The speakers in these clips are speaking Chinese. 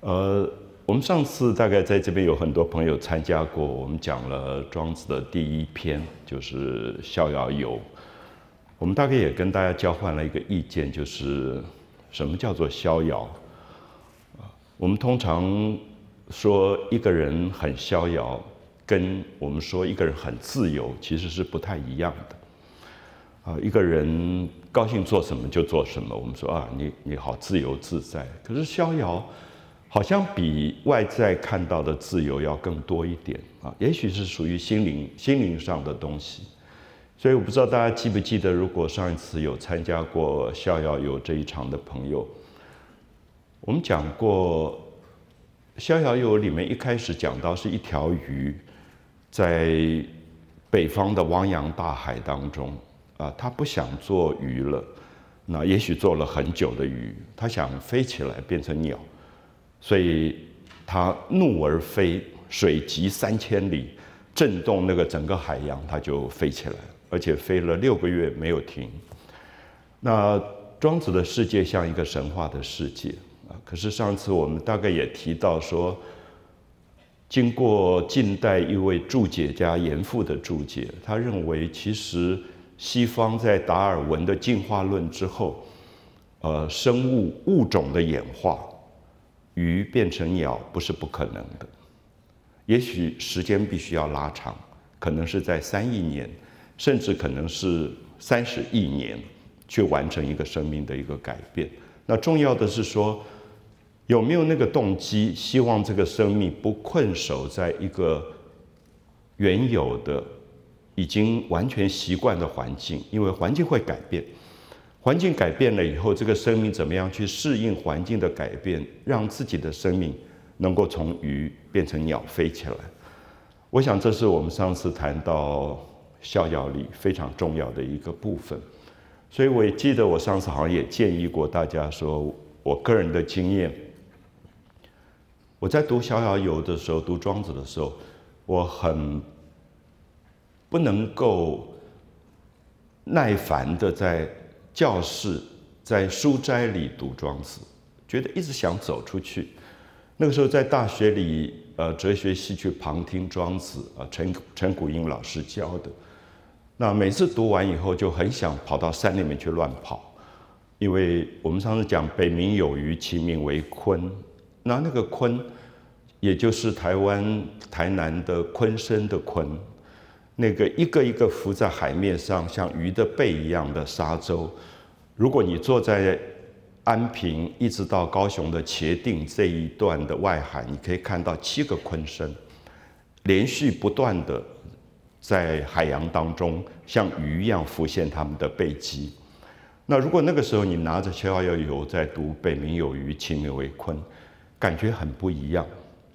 呃，我们上次大概在这边有很多朋友参加过，我们讲了《庄子》的第一篇，就是《逍遥游》。我们大概也跟大家交换了一个意见，就是什么叫做逍遥？啊，我们通常说一个人很逍遥，跟我们说一个人很自由，其实是不太一样的。啊，一个人高兴做什么就做什么，我们说啊，你你好自由自在，可是逍遥。好像比外在看到的自由要更多一点啊，也许是属于心灵心灵上的东西。所以我不知道大家记不记得，如果上一次有参加过《逍遥游》这一场的朋友，我们讲过《逍遥游》里面一开始讲到是一条鱼，在北方的汪洋大海当中啊，它不想做鱼了，那也许做了很久的鱼，它想飞起来变成鸟。所以它怒而飞，水急三千里，震动那个整个海洋，它就飞起来，而且飞了六个月没有停。那庄子的世界像一个神话的世界啊！可是上次我们大概也提到说，经过近代一位注解家严复的注解，他认为其实西方在达尔文的进化论之后，呃，生物物种的演化。鱼变成鸟不是不可能的，也许时间必须要拉长，可能是在三亿年，甚至可能是三十亿年，去完成一个生命的一个改变。那重要的是说，有没有那个动机，希望这个生命不困守在一个原有的、已经完全习惯的环境，因为环境会改变。环境改变了以后，这个生命怎么样去适应环境的改变，让自己的生命能够从鱼变成鸟飞起来？我想这是我们上次谈到《逍遥》里非常重要的一个部分。所以，我也记得我上次好像也建议过大家说，我个人的经验，我在读《逍遥游》的时候，读庄子的时候，我很不能够耐烦的在。教室在书斋里读庄子，觉得一直想走出去。那个时候在大学里，呃，哲学系去旁听庄子，啊，陈陈谷英老师教的。那每次读完以后，就很想跑到山里面去乱跑，因为我们上次讲北冥有鱼，其名为鲲。那那个鲲，也就是台湾台南的鲲身的鲲。那个一个一个浮在海面上像鱼的背一样的沙洲，如果你坐在安平一直到高雄的茄定这一段的外海，你可以看到七个鲲身连续不断的在海洋当中像鱼一样浮现他们的背脊。那如果那个时候你拿着《逍遥游》在读“北冥有鱼，其名为鲲”，感觉很不一样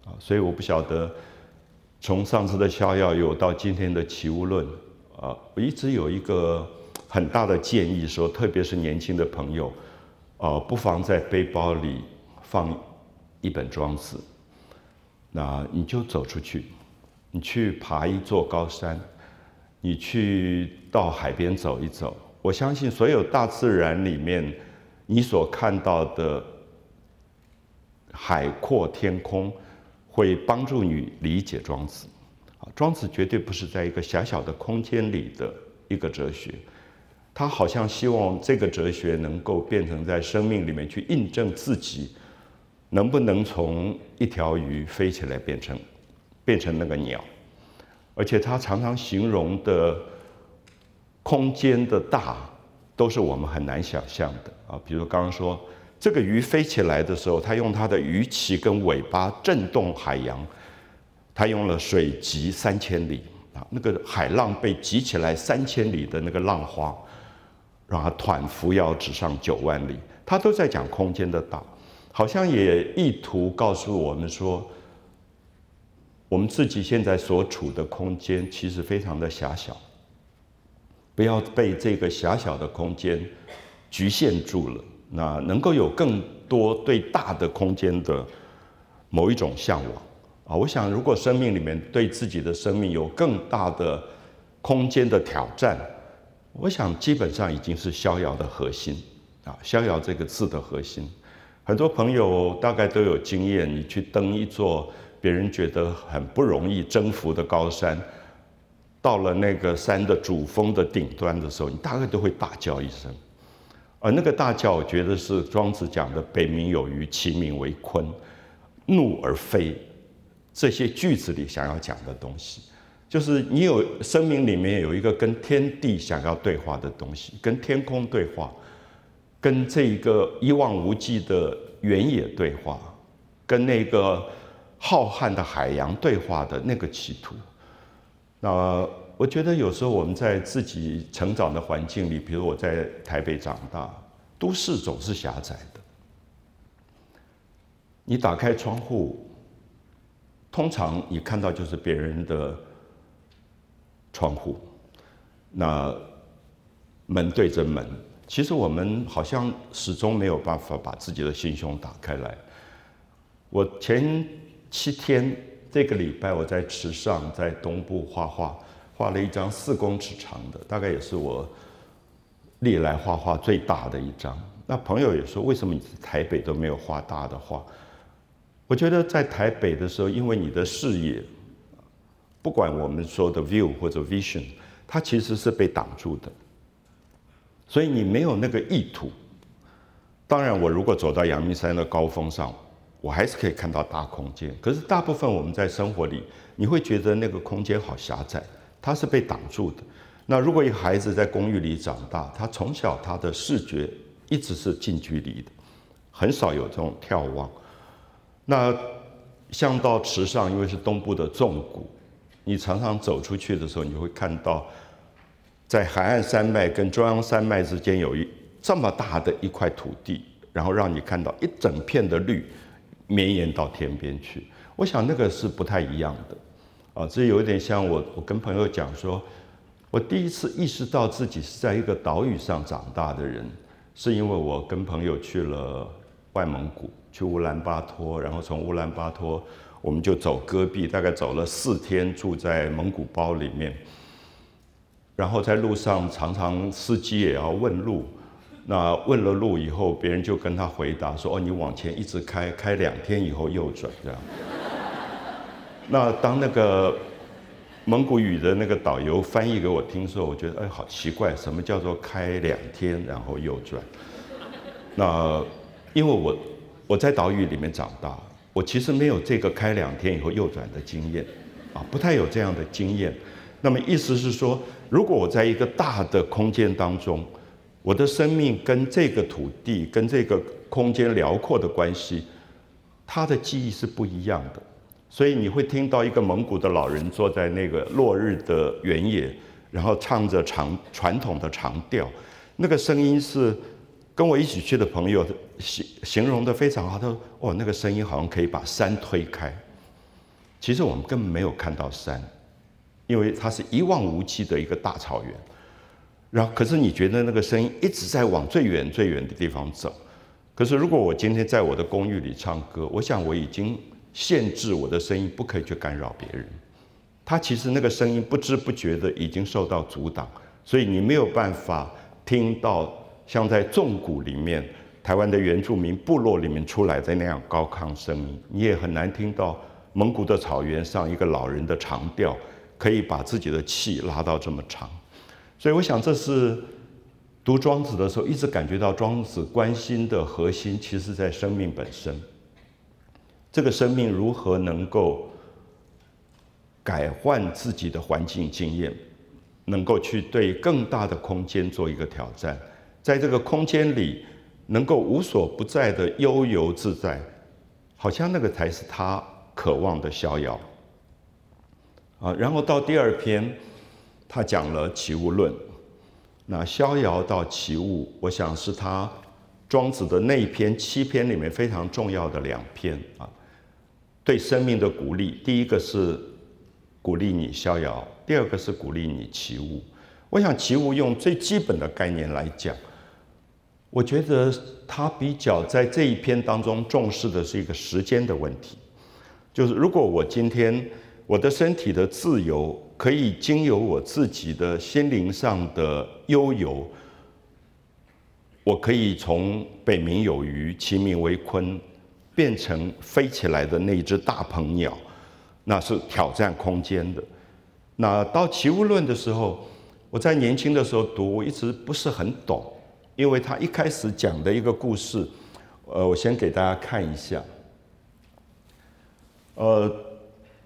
啊！所以我不晓得。从上次的逍遥游到今天的齐物论，啊，我一直有一个很大的建议，说，特别是年轻的朋友，啊，不妨在背包里放一本庄子，那你就走出去，你去爬一座高山，你去到海边走一走，我相信，所有大自然里面，你所看到的海阔天空。会帮助你理解庄子，啊，庄子绝对不是在一个狭小的空间里的一个哲学，他好像希望这个哲学能够变成在生命里面去印证自己，能不能从一条鱼飞起来变成，变成那个鸟，而且他常常形容的空间的大，都是我们很难想象的啊，比如刚刚说。这个鱼飞起来的时候，它用它的鱼鳍跟尾巴震动海洋，它用了水急三千里啊，那个海浪被急起来三千里的那个浪花，然后团扶摇直上九万里，它都在讲空间的大，好像也意图告诉我们说，我们自己现在所处的空间其实非常的狭小，不要被这个狭小的空间局限住了。那能够有更多对大的空间的某一种向往啊！我想，如果生命里面对自己的生命有更大的空间的挑战，我想基本上已经是逍遥的核心啊。逍遥这个字的核心，很多朋友大概都有经验：你去登一座别人觉得很不容易征服的高山，到了那个山的主峰的顶端的时候，你大概都会大叫一声。而那个大叫，我觉得是庄子讲的“北冥有鱼，其名为鲲，怒而飞”，这些句子里想要讲的东西，就是你有生命里面有一个跟天地想要对话的东西，跟天空对话，跟这一个一望无际的原野对话，跟那个浩瀚的海洋对话的那个企图，那。我觉得有时候我们在自己成长的环境里，比如我在台北长大，都市总是狭窄的。你打开窗户，通常你看到就是别人的窗户，那门对着门。其实我们好像始终没有办法把自己的心胸打开来。我前七天这个礼拜我在池上，在东部画画。画了一张四公尺长的，大概也是我历来画画最大的一张。那朋友也说：“为什么你在台北都没有画大的画？”我觉得在台北的时候，因为你的视野，不管我们说的 view 或者 vision，它其实是被挡住的，所以你没有那个意图。当然，我如果走到阳明山的高峰上，我还是可以看到大空间。可是大部分我们在生活里，你会觉得那个空间好狭窄。它是被挡住的。那如果一个孩子在公寓里长大，他从小他的视觉一直是近距离的，很少有这种眺望。那像到池上，因为是东部的重谷，你常常走出去的时候，你会看到在海岸山脉跟中央山脉之间有一这么大的一块土地，然后让你看到一整片的绿，绵延到天边去。我想那个是不太一样的。啊，这有点像我，我跟朋友讲说，我第一次意识到自己是在一个岛屿上长大的人，是因为我跟朋友去了外蒙古，去乌兰巴托，然后从乌兰巴托，我们就走戈壁，大概走了四天，住在蒙古包里面，然后在路上常常司机也要问路，那问了路以后，别人就跟他回答说，哦，你往前一直开，开两天以后右转，这样。那当那个蒙古语的那个导游翻译给我听的时候，我觉得哎，好奇怪，什么叫做开两天然后右转？那因为我我在岛屿里面长大，我其实没有这个开两天以后右转的经验，啊，不太有这样的经验。那么意思是说，如果我在一个大的空间当中，我的生命跟这个土地、跟这个空间辽阔的关系，它的记忆是不一样的。所以你会听到一个蒙古的老人坐在那个落日的原野，然后唱着长传统的长调，那个声音是跟我一起去的朋友形形容的非常好。他说：“哦，那个声音好像可以把山推开。”其实我们根本没有看到山，因为它是一望无际的一个大草原。然后，可是你觉得那个声音一直在往最远最远的地方走。可是，如果我今天在我的公寓里唱歌，我想我已经。限制我的声音，不可以去干扰别人。他其实那个声音不知不觉的已经受到阻挡，所以你没有办法听到像在重鼓里面、台湾的原住民部落里面出来的那样高亢声音。你也很难听到蒙古的草原上一个老人的长调，可以把自己的气拉到这么长。所以，我想这是读庄子的时候一直感觉到庄子关心的核心，其实在生命本身。这个生命如何能够改换自己的环境经验，能够去对更大的空间做一个挑战，在这个空间里能够无所不在的悠游自在，好像那个才是他渴望的逍遥。啊，然后到第二篇，他讲了“齐物论”，那逍遥到齐物，我想是他庄子的那一篇七篇里面非常重要的两篇啊。对生命的鼓励，第一个是鼓励你逍遥，第二个是鼓励你起物。我想起物用最基本的概念来讲，我觉得他比较在这一篇当中重视的是一个时间的问题。就是如果我今天我的身体的自由可以经由我自己的心灵上的悠游，我可以从北冥有鱼，其名为鲲。变成飞起来的那一只大鹏鸟，那是挑战空间的。那到《齐物论》的时候，我在年轻的时候读，我一直不是很懂，因为他一开始讲的一个故事，呃，我先给大家看一下。呃，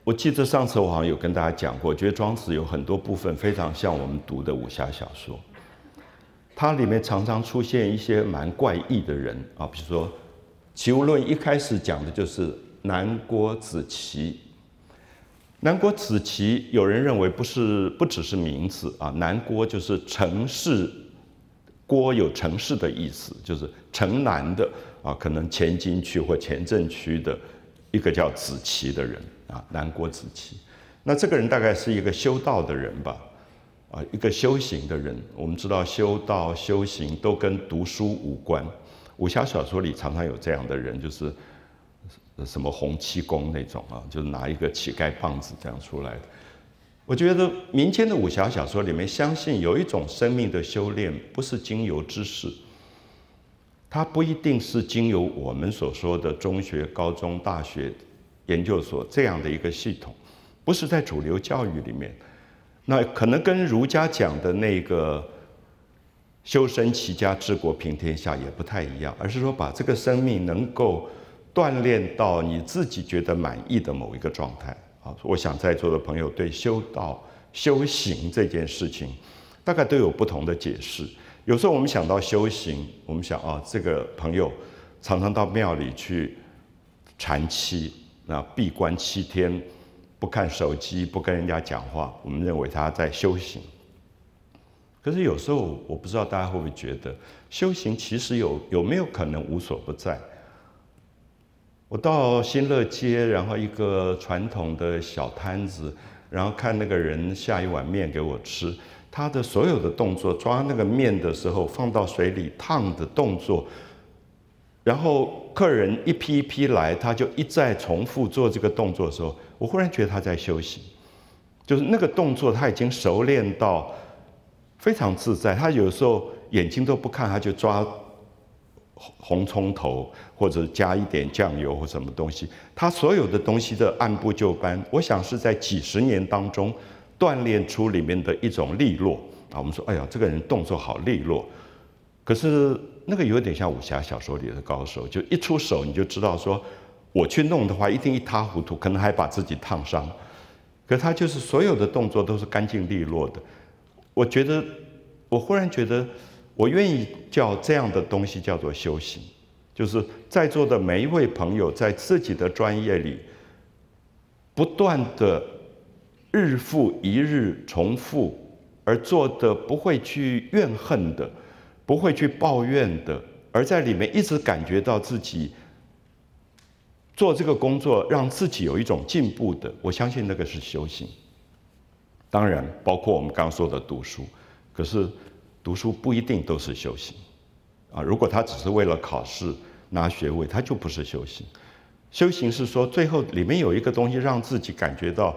我记得上次我好像有跟大家讲过，我觉得庄子有很多部分非常像我们读的武侠小说，它里面常常出现一些蛮怪异的人啊，比如说。《齐物论》一开始讲的就是南郭子綦。南郭子綦，有人认为不是不只是名字啊，南郭就是城市，郭有城市的意思，就是城南的啊，可能前金区或前镇区的一个叫子綦的人啊，南郭子綦。那这个人大概是一个修道的人吧，啊，一个修行的人。我们知道修道、修行都跟读书无关。武侠小说里常常有这样的人，就是什么洪七公那种啊，就是拿一个乞丐棒子这样出来的。我觉得民间的武侠小说里面，相信有一种生命的修炼，不是经由知识，它不一定是经由我们所说的中学、高中、大学、研究所这样的一个系统，不是在主流教育里面，那可能跟儒家讲的那个。修身齐家治国平天下也不太一样，而是说把这个生命能够锻炼到你自己觉得满意的某一个状态。啊，我想在座的朋友对修道、修行这件事情，大概都有不同的解释。有时候我们想到修行，我们想啊，这个朋友常常到庙里去禅七，那闭关七天，不看手机，不跟人家讲话，我们认为他在修行。可是有时候我不知道大家会不会觉得，修行其实有有没有可能无所不在？我到新乐街，然后一个传统的小摊子，然后看那个人下一碗面给我吃，他的所有的动作，抓那个面的时候，放到水里烫的动作，然后客人一批一批来，他就一再重复做这个动作的时候，我忽然觉得他在修行，就是那个动作他已经熟练到。非常自在，他有时候眼睛都不看，他就抓红红葱头，或者加一点酱油或什么东西。他所有的东西的按部就班，我想是在几十年当中锻炼出里面的一种利落啊。我们说，哎呀，这个人动作好利落，可是那个有点像武侠小说里的高手，就一出手你就知道说，我去弄的话一定一塌糊涂，可能还把自己烫伤。可他就是所有的动作都是干净利落的。我觉得，我忽然觉得，我愿意叫这样的东西叫做修行，就是在座的每一位朋友，在自己的专业里，不断的日复一日重复，而做的不会去怨恨的，不会去抱怨的，而在里面一直感觉到自己做这个工作，让自己有一种进步的，我相信那个是修行。当然，包括我们刚说的读书，可是读书不一定都是修行。啊，如果他只是为了考试拿学位，他就不是修行。修行是说，最后里面有一个东西，让自己感觉到，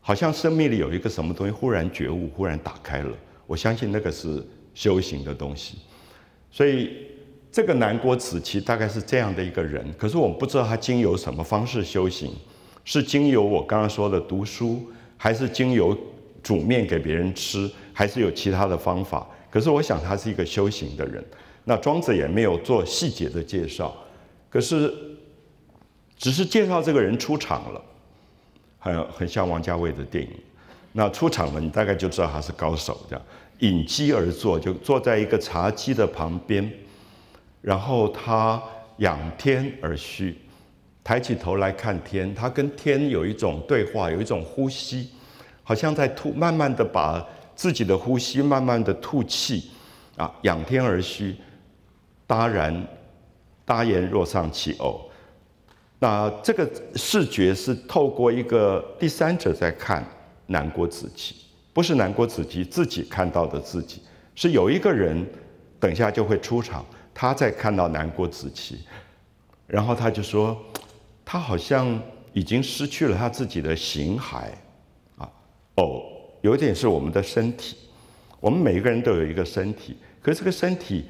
好像生命里有一个什么东西忽然觉悟，忽然打开了。我相信那个是修行的东西。所以，这个南国子期大概是这样的一个人，可是我们不知道他经由什么方式修行，是经由我刚刚说的读书。还是精油煮面给别人吃，还是有其他的方法。可是我想他是一个修行的人，那庄子也没有做细节的介绍，可是只是介绍这个人出场了，很很像王家卫的电影。那出场了，你大概就知道他是高手。这样，引机而坐，就坐在一个茶几的旁边，然后他仰天而嘘。抬起头来看天，他跟天有一种对话，有一种呼吸，好像在吐，慢慢的把自己的呼吸慢慢的吐气，啊，仰天而嘘，当然，搭言若上其偶。那这个视觉是透过一个第三者在看南郭子期，不是南郭子期自己看到的自己，是有一个人，等下就会出场，他在看到南郭子期，然后他就说。他好像已经失去了他自己的形骸，啊，哦，有一点是我们的身体，我们每个人都有一个身体，可是这个身体，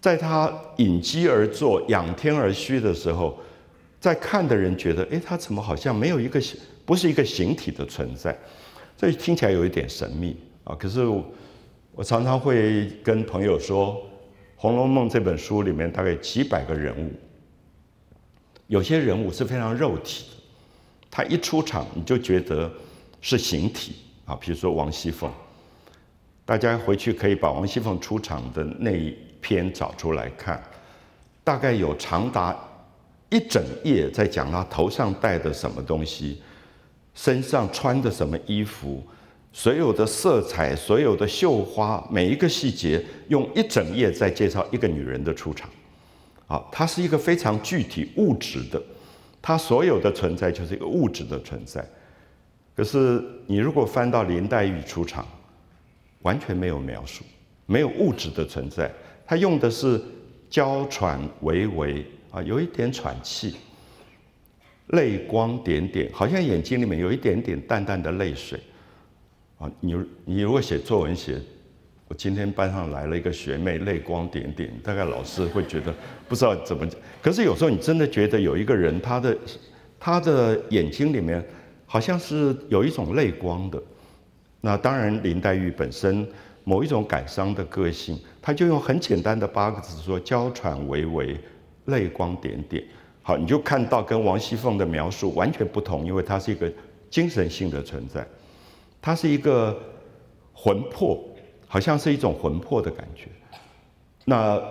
在他隐居而坐、仰天而虚的时候，在看的人觉得，哎，他怎么好像没有一个，不是一个形体的存在？这听起来有一点神秘啊。可是我常常会跟朋友说，《红楼梦》这本书里面大概几百个人物。有些人物是非常肉体的，他一出场你就觉得是形体啊。比如说王熙凤，大家回去可以把王熙凤出场的那一篇找出来看，大概有长达一整页在讲她头上戴的什么东西，身上穿的什么衣服，所有的色彩、所有的绣花，每一个细节用一整页在介绍一个女人的出场。啊，它是一个非常具体物质的，它所有的存在就是一个物质的存在。可是你如果翻到林黛玉出场，完全没有描述，没有物质的存在，她用的是娇喘微微啊，有一点喘气，泪光点点，好像眼睛里面有一点点淡淡的泪水。啊，你你如果写作文写。今天班上来了一个学妹，泪光点点，大概老师会觉得不知道怎么讲。可是有时候你真的觉得有一个人，他的他的眼睛里面好像是有一种泪光的。那当然，林黛玉本身某一种感伤的个性，她就用很简单的八个字说：“娇喘微微，泪光点点。”好，你就看到跟王熙凤的描述完全不同，因为她是一个精神性的存在，她是一个魂魄。好像是一种魂魄的感觉。那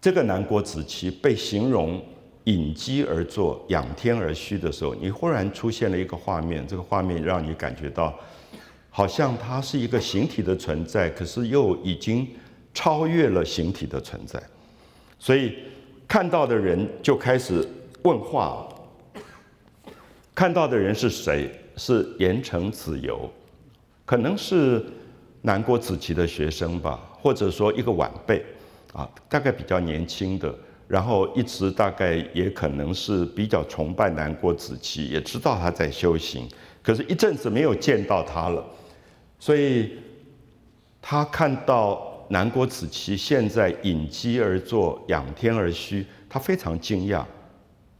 这个南国子期被形容“隐居而坐，仰天而虚的时候，你忽然出现了一个画面，这个画面让你感觉到，好像它是一个形体的存在，可是又已经超越了形体的存在。所以看到的人就开始问话：看到的人是谁？是言成子由，可能是。南国子期的学生吧，或者说一个晚辈，啊，大概比较年轻的，然后一直大概也可能是比较崇拜南国子期，也知道他在修行，可是，一阵子没有见到他了，所以，他看到南国子期现在引居而坐，仰天而虚，他非常惊讶，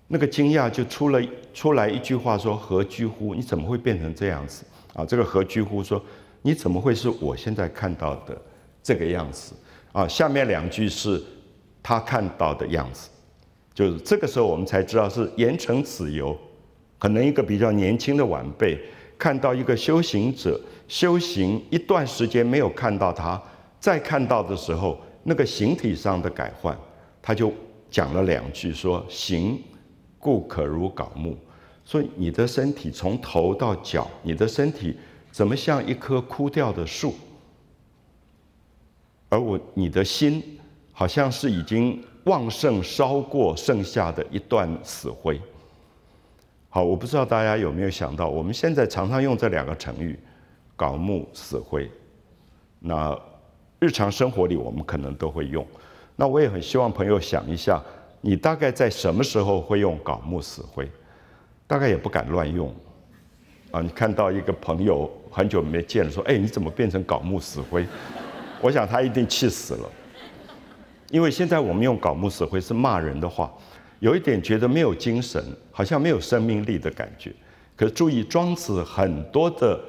那个惊讶就出了出来一句话说：“何居乎？你怎么会变成这样子？”啊，这个何居乎说。你怎么会是我现在看到的这个样子？啊，下面两句是他看到的样子，就是这个时候我们才知道是言城子由，可能一个比较年轻的晚辈看到一个修行者修行一段时间没有看到他，再看到的时候，那个形体上的改换，他就讲了两句说：“行，故可如槁木。”所以你的身体从头到脚，你的身体。怎么像一棵枯掉的树？而我，你的心，好像是已经旺盛烧过，剩下的一段死灰。好，我不知道大家有没有想到，我们现在常常用这两个成语“槁木死灰”。那日常生活里，我们可能都会用。那我也很希望朋友想一下，你大概在什么时候会用“槁木死灰”？大概也不敢乱用。啊，你看到一个朋友。很久没见了，说：“哎，你怎么变成搞木死灰？”我想他一定气死了，因为现在我们用“搞木死灰”是骂人的话，有一点觉得没有精神，好像没有生命力的感觉。可是注意，庄子很多的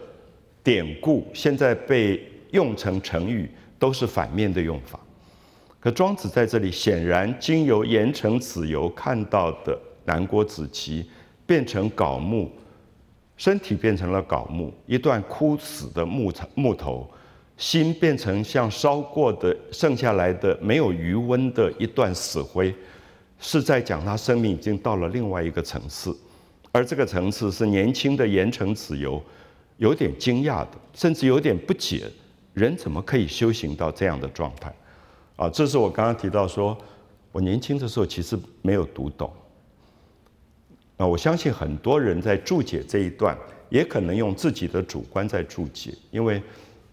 典故现在被用成成语，都是反面的用法。可庄子在这里显然经由盐成子游看到的南郭子綦，变成槁木。身体变成了槁木，一段枯死的木材木头，心变成像烧过的、剩下来的、没有余温的一段死灰，是在讲他生命已经到了另外一个层次，而这个层次是年轻的盐城子由有点惊讶的，甚至有点不解，人怎么可以修行到这样的状态？啊，这是我刚刚提到说，我年轻的时候其实没有读懂。那我相信很多人在注解这一段，也可能用自己的主观在注解，因为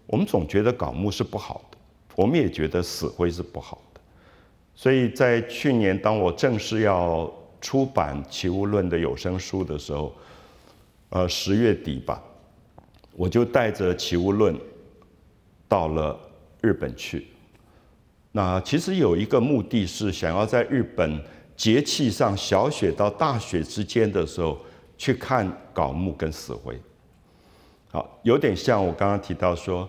我们总觉得“搞墓是不好的，我们也觉得“死灰”是不好的。所以在去年，当我正式要出版《齐物论》的有声书的时候，呃，十月底吧，我就带着《齐物论》到了日本去。那其实有一个目的是想要在日本。节气上小雪到大雪之间的时候，去看槁木跟死灰。好，有点像我刚刚提到说，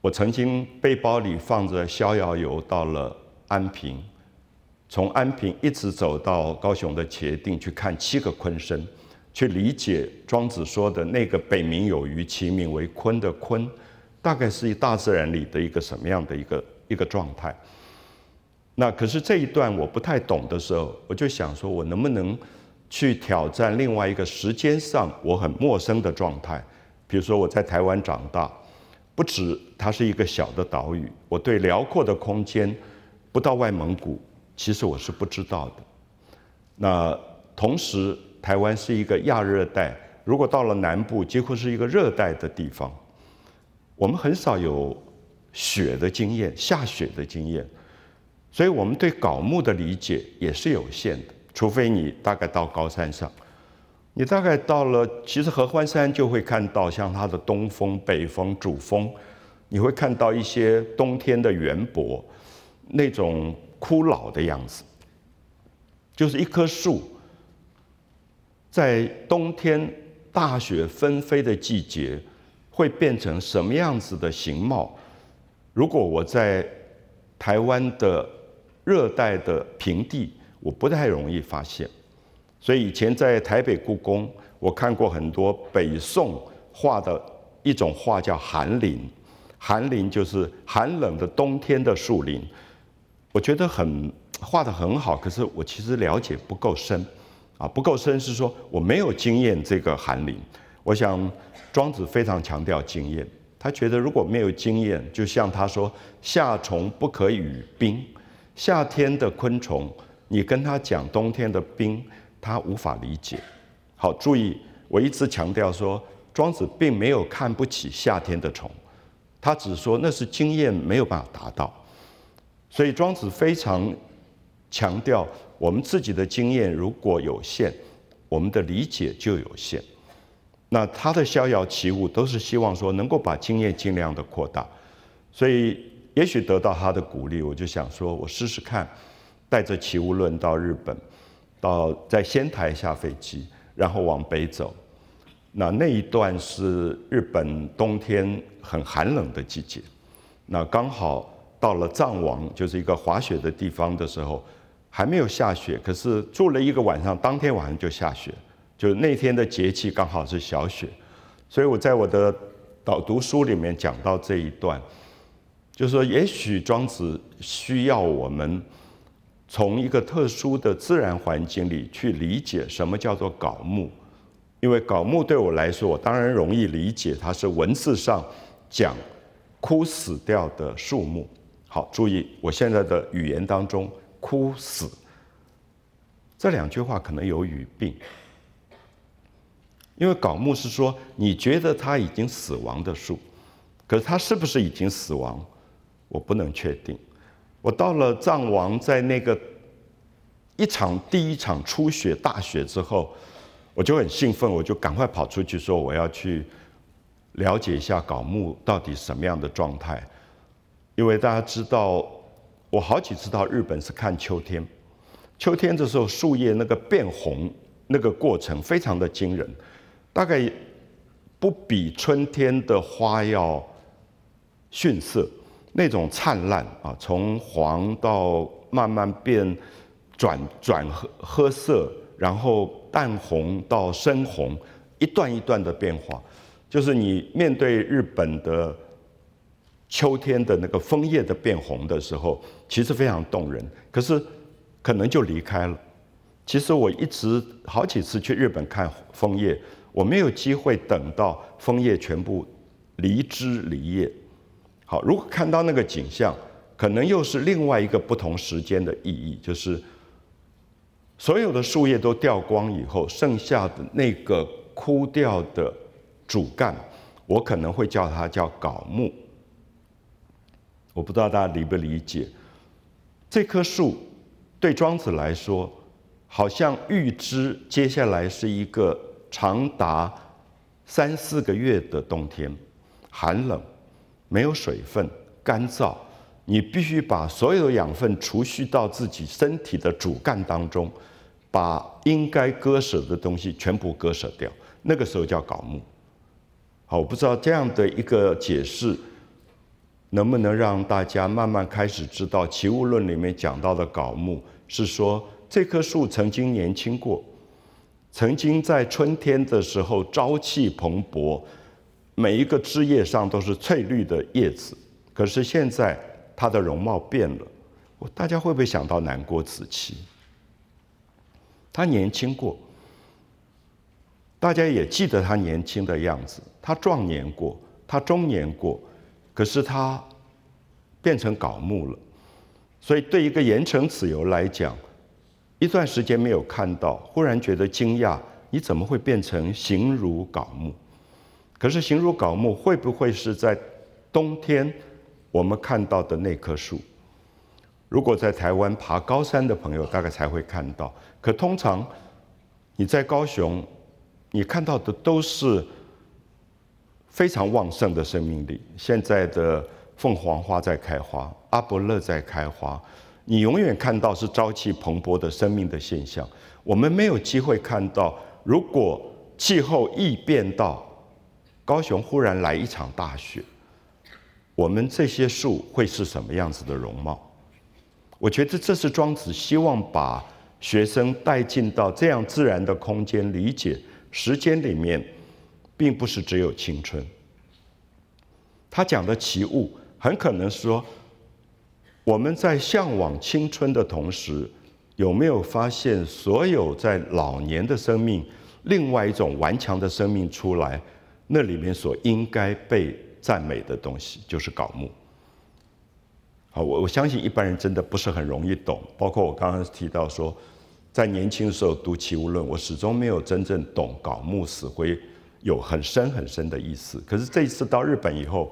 我曾经背包里放着《逍遥游》，到了安平，从安平一直走到高雄的茄定去看七个鲲身，去理解庄子说的那个北冥有鱼，其名为鲲的鲲，大概是以大自然里的一个什么样的一个一个状态。那可是这一段我不太懂的时候，我就想说，我能不能去挑战另外一个时间上我很陌生的状态？比如说我在台湾长大，不止它是一个小的岛屿，我对辽阔的空间，不到外蒙古，其实我是不知道的。那同时，台湾是一个亚热带，如果到了南部，几乎是一个热带的地方，我们很少有雪的经验，下雪的经验。所以我们对搞木的理解也是有限的，除非你大概到高山上，你大概到了，其实合欢山就会看到像它的东峰、北峰主峰，你会看到一些冬天的圆柏，那种枯老的样子，就是一棵树，在冬天大雪纷飞的季节，会变成什么样子的形貌？如果我在台湾的。热带的平地，我不太容易发现，所以以前在台北故宫，我看过很多北宋画的一种画叫寒林，寒林就是寒冷的冬天的树林，我觉得很画得很好，可是我其实了解不够深，啊不够深是说我没有经验这个寒林，我想庄子非常强调经验，他觉得如果没有经验，就像他说夏虫不可语冰。夏天的昆虫，你跟他讲冬天的冰，他无法理解。好，注意，我一直强调说，庄子并没有看不起夏天的虫，他只说那是经验没有办法达到。所以庄子非常强调，我们自己的经验如果有限，我们的理解就有限。那他的逍遥起物，都是希望说能够把经验尽量的扩大。所以。也许得到他的鼓励，我就想说，我试试看，带着《齐物论》到日本，到在仙台下飞机，然后往北走。那那一段是日本冬天很寒冷的季节。那刚好到了藏王，就是一个滑雪的地方的时候，还没有下雪，可是住了一个晚上，当天晚上就下雪，就是那天的节气刚好是小雪。所以我在我的导读书里面讲到这一段。就是说，也许庄子需要我们从一个特殊的自然环境里去理解什么叫做“槁木”，因为“槁木”对我来说，我当然容易理解，它是文字上讲枯死掉的树木。好，注意我现在的语言当中“枯死”这两句话可能有语病，因为“槁木”是说你觉得它已经死亡的树，可是它是不是已经死亡？我不能确定。我到了藏王，在那个一场第一场初雪大雪之后，我就很兴奋，我就赶快跑出去说我要去了解一下稿木到底什么样的状态。因为大家知道，我好几次到日本是看秋天，秋天的时候树叶那个变红，那个过程非常的惊人，大概不比春天的花要逊色。那种灿烂啊，从黄到慢慢变转转褐褐色，然后淡红到深红，一段一段的变化，就是你面对日本的秋天的那个枫叶的变红的时候，其实非常动人。可是可能就离开了。其实我一直好几次去日本看枫叶，我没有机会等到枫叶全部离枝离叶。好，如果看到那个景象，可能又是另外一个不同时间的意义，就是所有的树叶都掉光以后，剩下的那个枯掉的主干，我可能会叫它叫槁木。我不知道大家理不理解，这棵树对庄子来说，好像预知接下来是一个长达三四个月的冬天，寒冷。没有水分，干燥。你必须把所有的养分储蓄到自己身体的主干当中，把应该割舍的东西全部割舍掉。那个时候叫搞木。好，我不知道这样的一个解释能不能让大家慢慢开始知道《齐物论》里面讲到的搞木，是说这棵树曾经年轻过，曾经在春天的时候朝气蓬勃。每一个枝叶上都是翠绿的叶子，可是现在它的容貌变了。大家会不会想到南郭子期？他年轻过，大家也记得他年轻的样子。他壮年过，他中年过，可是他变成槁木了。所以对一个盐城子游来讲，一段时间没有看到，忽然觉得惊讶：你怎么会变成形如槁木？可是，形如槁木，会不会是在冬天我们看到的那棵树？如果在台湾爬高山的朋友大概才会看到。可通常你在高雄，你看到的都是非常旺盛的生命力。现在的凤凰花在开花，阿伯乐在开花，你永远看到是朝气蓬勃的生命的现象。我们没有机会看到，如果气候易变到。高雄忽然来一场大雪，我们这些树会是什么样子的容貌？我觉得这是庄子希望把学生带进到这样自然的空间，理解时间里面，并不是只有青春。他讲的奇物，很可能说，我们在向往青春的同时，有没有发现所有在老年的生命，另外一种顽强的生命出来？那里面所应该被赞美的东西就是稿木。好，我我相信一般人真的不是很容易懂。包括我刚刚提到说，在年轻的时候读《齐物论》，我始终没有真正懂“稿木死灰”有很深很深的意思。可是这一次到日本以后，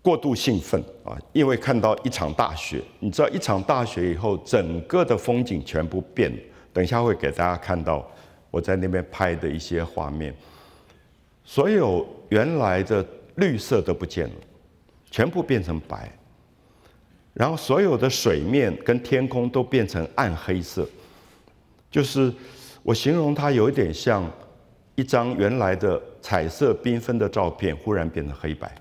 过度兴奋啊，因为看到一场大雪。你知道，一场大雪以后，整个的风景全部变了。等一下会给大家看到我在那边拍的一些画面。所有原来的绿色都不见了，全部变成白，然后所有的水面跟天空都变成暗黑色，就是我形容它有一点像一张原来的彩色缤纷的照片，忽然变成黑白。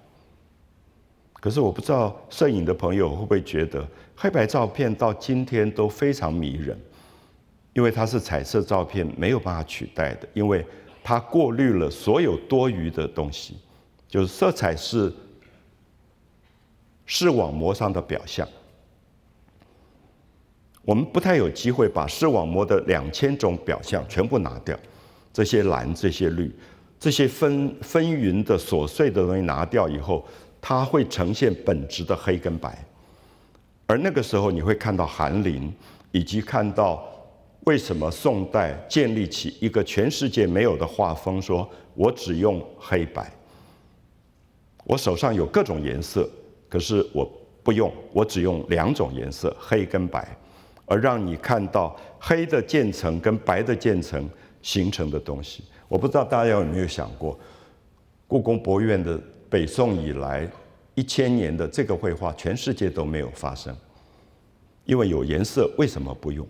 可是我不知道摄影的朋友会不会觉得黑白照片到今天都非常迷人，因为它是彩色照片没有办法取代的，因为。它过滤了所有多余的东西，就是色彩是视网膜上的表象。我们不太有机会把视网膜的两千种表象全部拿掉，这些蓝、这些绿、这些纷纷纭的琐碎的东西拿掉以后，它会呈现本质的黑跟白。而那个时候，你会看到寒林，以及看到。为什么宋代建立起一个全世界没有的画风？说我只用黑白，我手上有各种颜色，可是我不用，我只用两种颜色，黑跟白，而让你看到黑的渐层跟白的渐层形成的东西。我不知道大家有没有想过，故宫博物院的北宋以来一千年的这个绘画，全世界都没有发生，因为有颜色，为什么不用？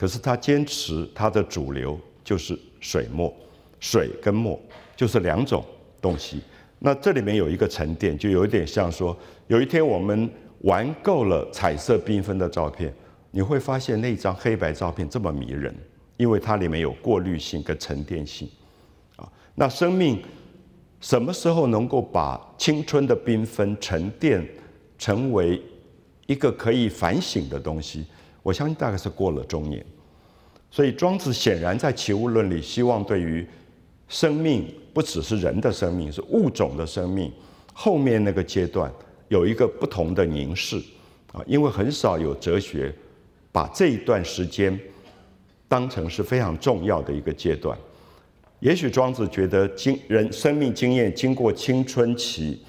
可是他坚持他的主流就是水墨，水跟墨就是两种东西。那这里面有一个沉淀，就有点像说，有一天我们玩够了彩色缤纷的照片，你会发现那张黑白照片这么迷人，因为它里面有过滤性跟沉淀性。啊，那生命什么时候能够把青春的缤纷沉淀，成为一个可以反省的东西？我相信大概是过了中年，所以庄子显然在齐物论里希望对于生命不只是人的生命，是物种的生命后面那个阶段有一个不同的凝视啊，因为很少有哲学把这一段时间当成是非常重要的一个阶段。也许庄子觉得经人生命经验经过青春期、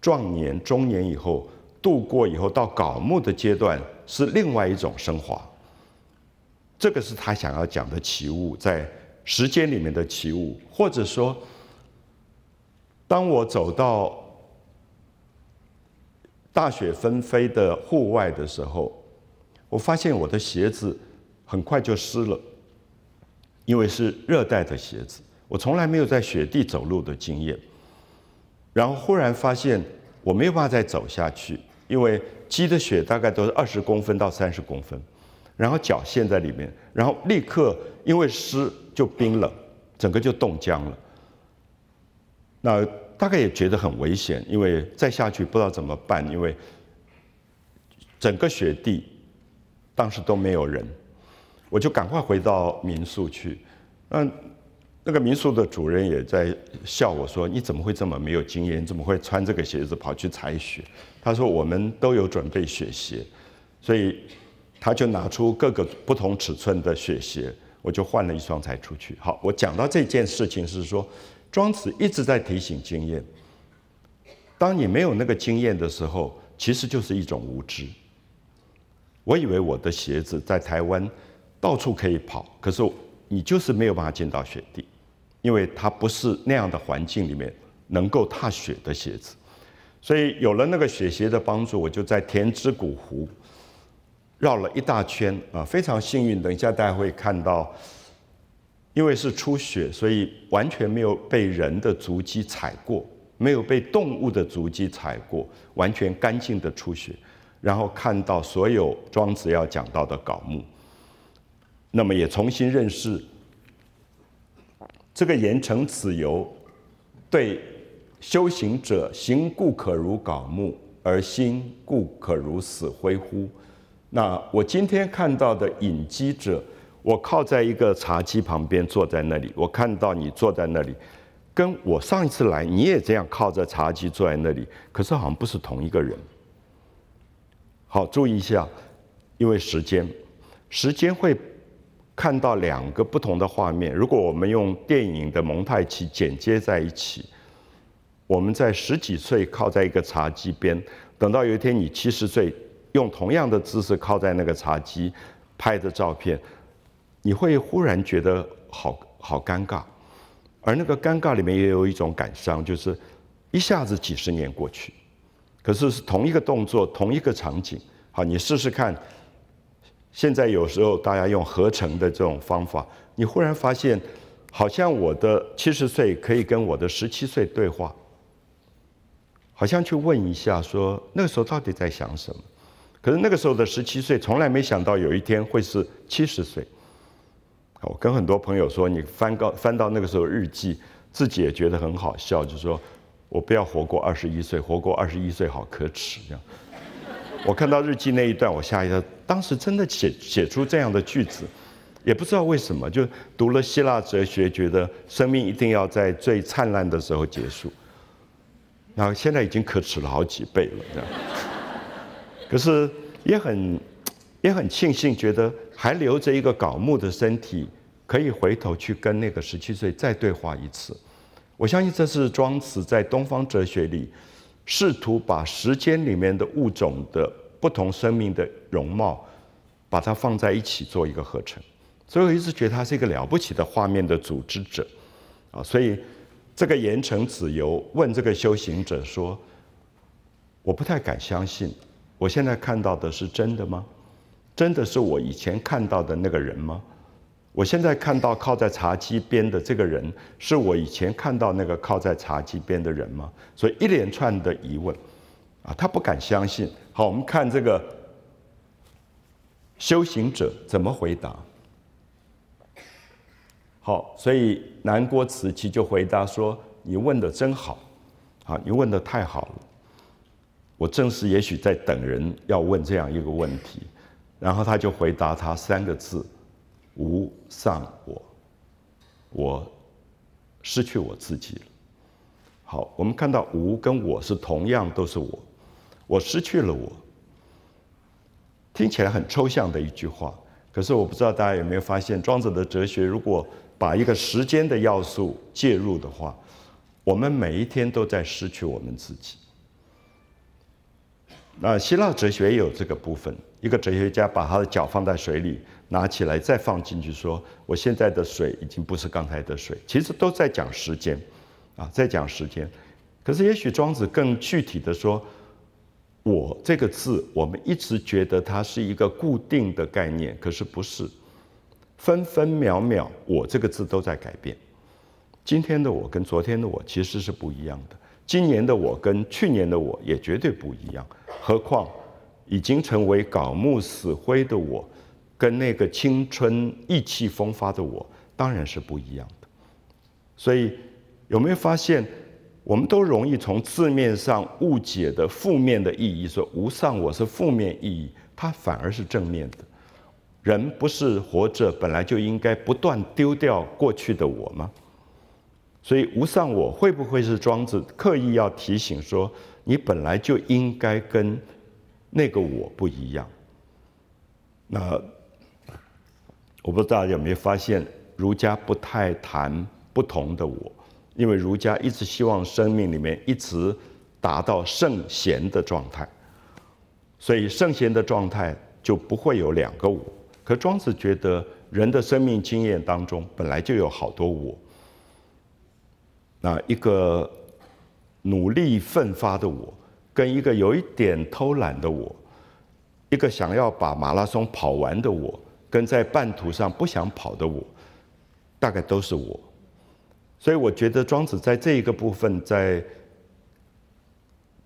壮年、中年以后。度过以后到搞木的阶段是另外一种升华，这个是他想要讲的起雾在时间里面的起雾，或者说，当我走到大雪纷飞的户外的时候，我发现我的鞋子很快就湿了，因为是热带的鞋子，我从来没有在雪地走路的经验，然后忽然发现我没有办法再走下去。因为鸡的血大概都是二十公分到三十公分，然后脚陷在里面，然后立刻因为湿就冰冷，整个就冻僵了。那大概也觉得很危险，因为再下去不知道怎么办，因为整个雪地当时都没有人，我就赶快回到民宿去。嗯，那个民宿的主人也在笑我说：“你怎么会这么没有经验？你怎么会穿这个鞋子跑去踩雪？”他说：“我们都有准备雪鞋，所以他就拿出各个不同尺寸的雪鞋，我就换了一双才出去。好，我讲到这件事情是说，庄子一直在提醒经验：，当你没有那个经验的时候，其实就是一种无知。我以为我的鞋子在台湾到处可以跑，可是你就是没有办法见到雪地，因为它不是那样的环境里面能够踏雪的鞋子。”所以有了那个雪鞋的帮助，我就在田之谷湖绕了一大圈啊，非常幸运。等一下大家会看到，因为是初雪，所以完全没有被人的足迹踩过，没有被动物的足迹踩过，完全干净的初雪。然后看到所有庄子要讲到的稿目，那么也重新认识这个盐城子由对。修行者，行故可如槁木，而心故可如死灰乎？那我今天看到的隐居者，我靠在一个茶几旁边坐在那里，我看到你坐在那里，跟我上一次来你也这样靠着茶几坐在那里，可是好像不是同一个人。好，注意一下，因为时间，时间会看到两个不同的画面。如果我们用电影的蒙太奇剪接在一起。我们在十几岁靠在一个茶几边，等到有一天你七十岁，用同样的姿势靠在那个茶几，拍的照片，你会忽然觉得好好尴尬，而那个尴尬里面也有一种感伤，就是一下子几十年过去，可是是同一个动作，同一个场景。好，你试试看，现在有时候大家用合成的这种方法，你忽然发现，好像我的七十岁可以跟我的十七岁对话。好像去问一下，说那个时候到底在想什么？可是那个时候的十七岁，从来没想到有一天会是七十岁。我跟很多朋友说，你翻到翻到那个时候日记，自己也觉得很好笑，就说，我不要活过二十一岁，活过二十一岁好可耻。这样，我看到日记那一段，我吓一跳，当时真的写写出这样的句子，也不知道为什么，就读了希腊哲学，觉得生命一定要在最灿烂的时候结束。然后现在已经可耻了好几倍了，可是也很也很庆幸，觉得还留着一个搞木的身体，可以回头去跟那个十七岁再对话一次。我相信这是庄子在东方哲学里试图把时间里面的物种的不同生命的容貌，把它放在一起做一个合成。所以我一直觉得他是一个了不起的画面的组织者啊，所以。这个言城子由问这个修行者说：“我不太敢相信，我现在看到的是真的吗？真的是我以前看到的那个人吗？我现在看到靠在茶几边的这个人，是我以前看到那个靠在茶几边的人吗？”所以一连串的疑问，啊，他不敢相信。好，我们看这个修行者怎么回答。好，所以南郭瓷器就回答说：“你问的真好，啊，你问的太好了。我正是也许在等人要问这样一个问题，然后他就回答他三个字：无上我，我失去我自己了。好，我们看到无跟我是同样都是我，我失去了我。听起来很抽象的一句话，可是我不知道大家有没有发现，庄子的哲学如果……把一个时间的要素介入的话，我们每一天都在失去我们自己。那希腊哲学也有这个部分，一个哲学家把他的脚放在水里，拿起来再放进去，说我现在的水已经不是刚才的水。其实都在讲时间，啊，在讲时间。可是也许庄子更具体的说，我这个字，我们一直觉得它是一个固定的概念，可是不是。分分秒秒，我这个字都在改变。今天的我跟昨天的我其实是不一样的，今年的我跟去年的我也绝对不一样。何况已经成为槁木死灰的我，跟那个青春意气风发的我，当然是不一样的。所以有没有发现，我们都容易从字面上误解的负面的意义，说无上我是负面意义，它反而是正面的。人不是活着本来就应该不断丢掉过去的我吗？所以无上我会不会是庄子刻意要提醒说，你本来就应该跟那个我不一样？那我不知道大家有没有发现，儒家不太谈不同的我，因为儒家一直希望生命里面一直达到圣贤的状态，所以圣贤的状态就不会有两个我。可庄子觉得，人的生命经验当中本来就有好多我。那一个努力奋发的我，跟一个有一点偷懒的我，一个想要把马拉松跑完的我，跟在半途上不想跑的我，大概都是我。所以我觉得庄子在这一个部分，在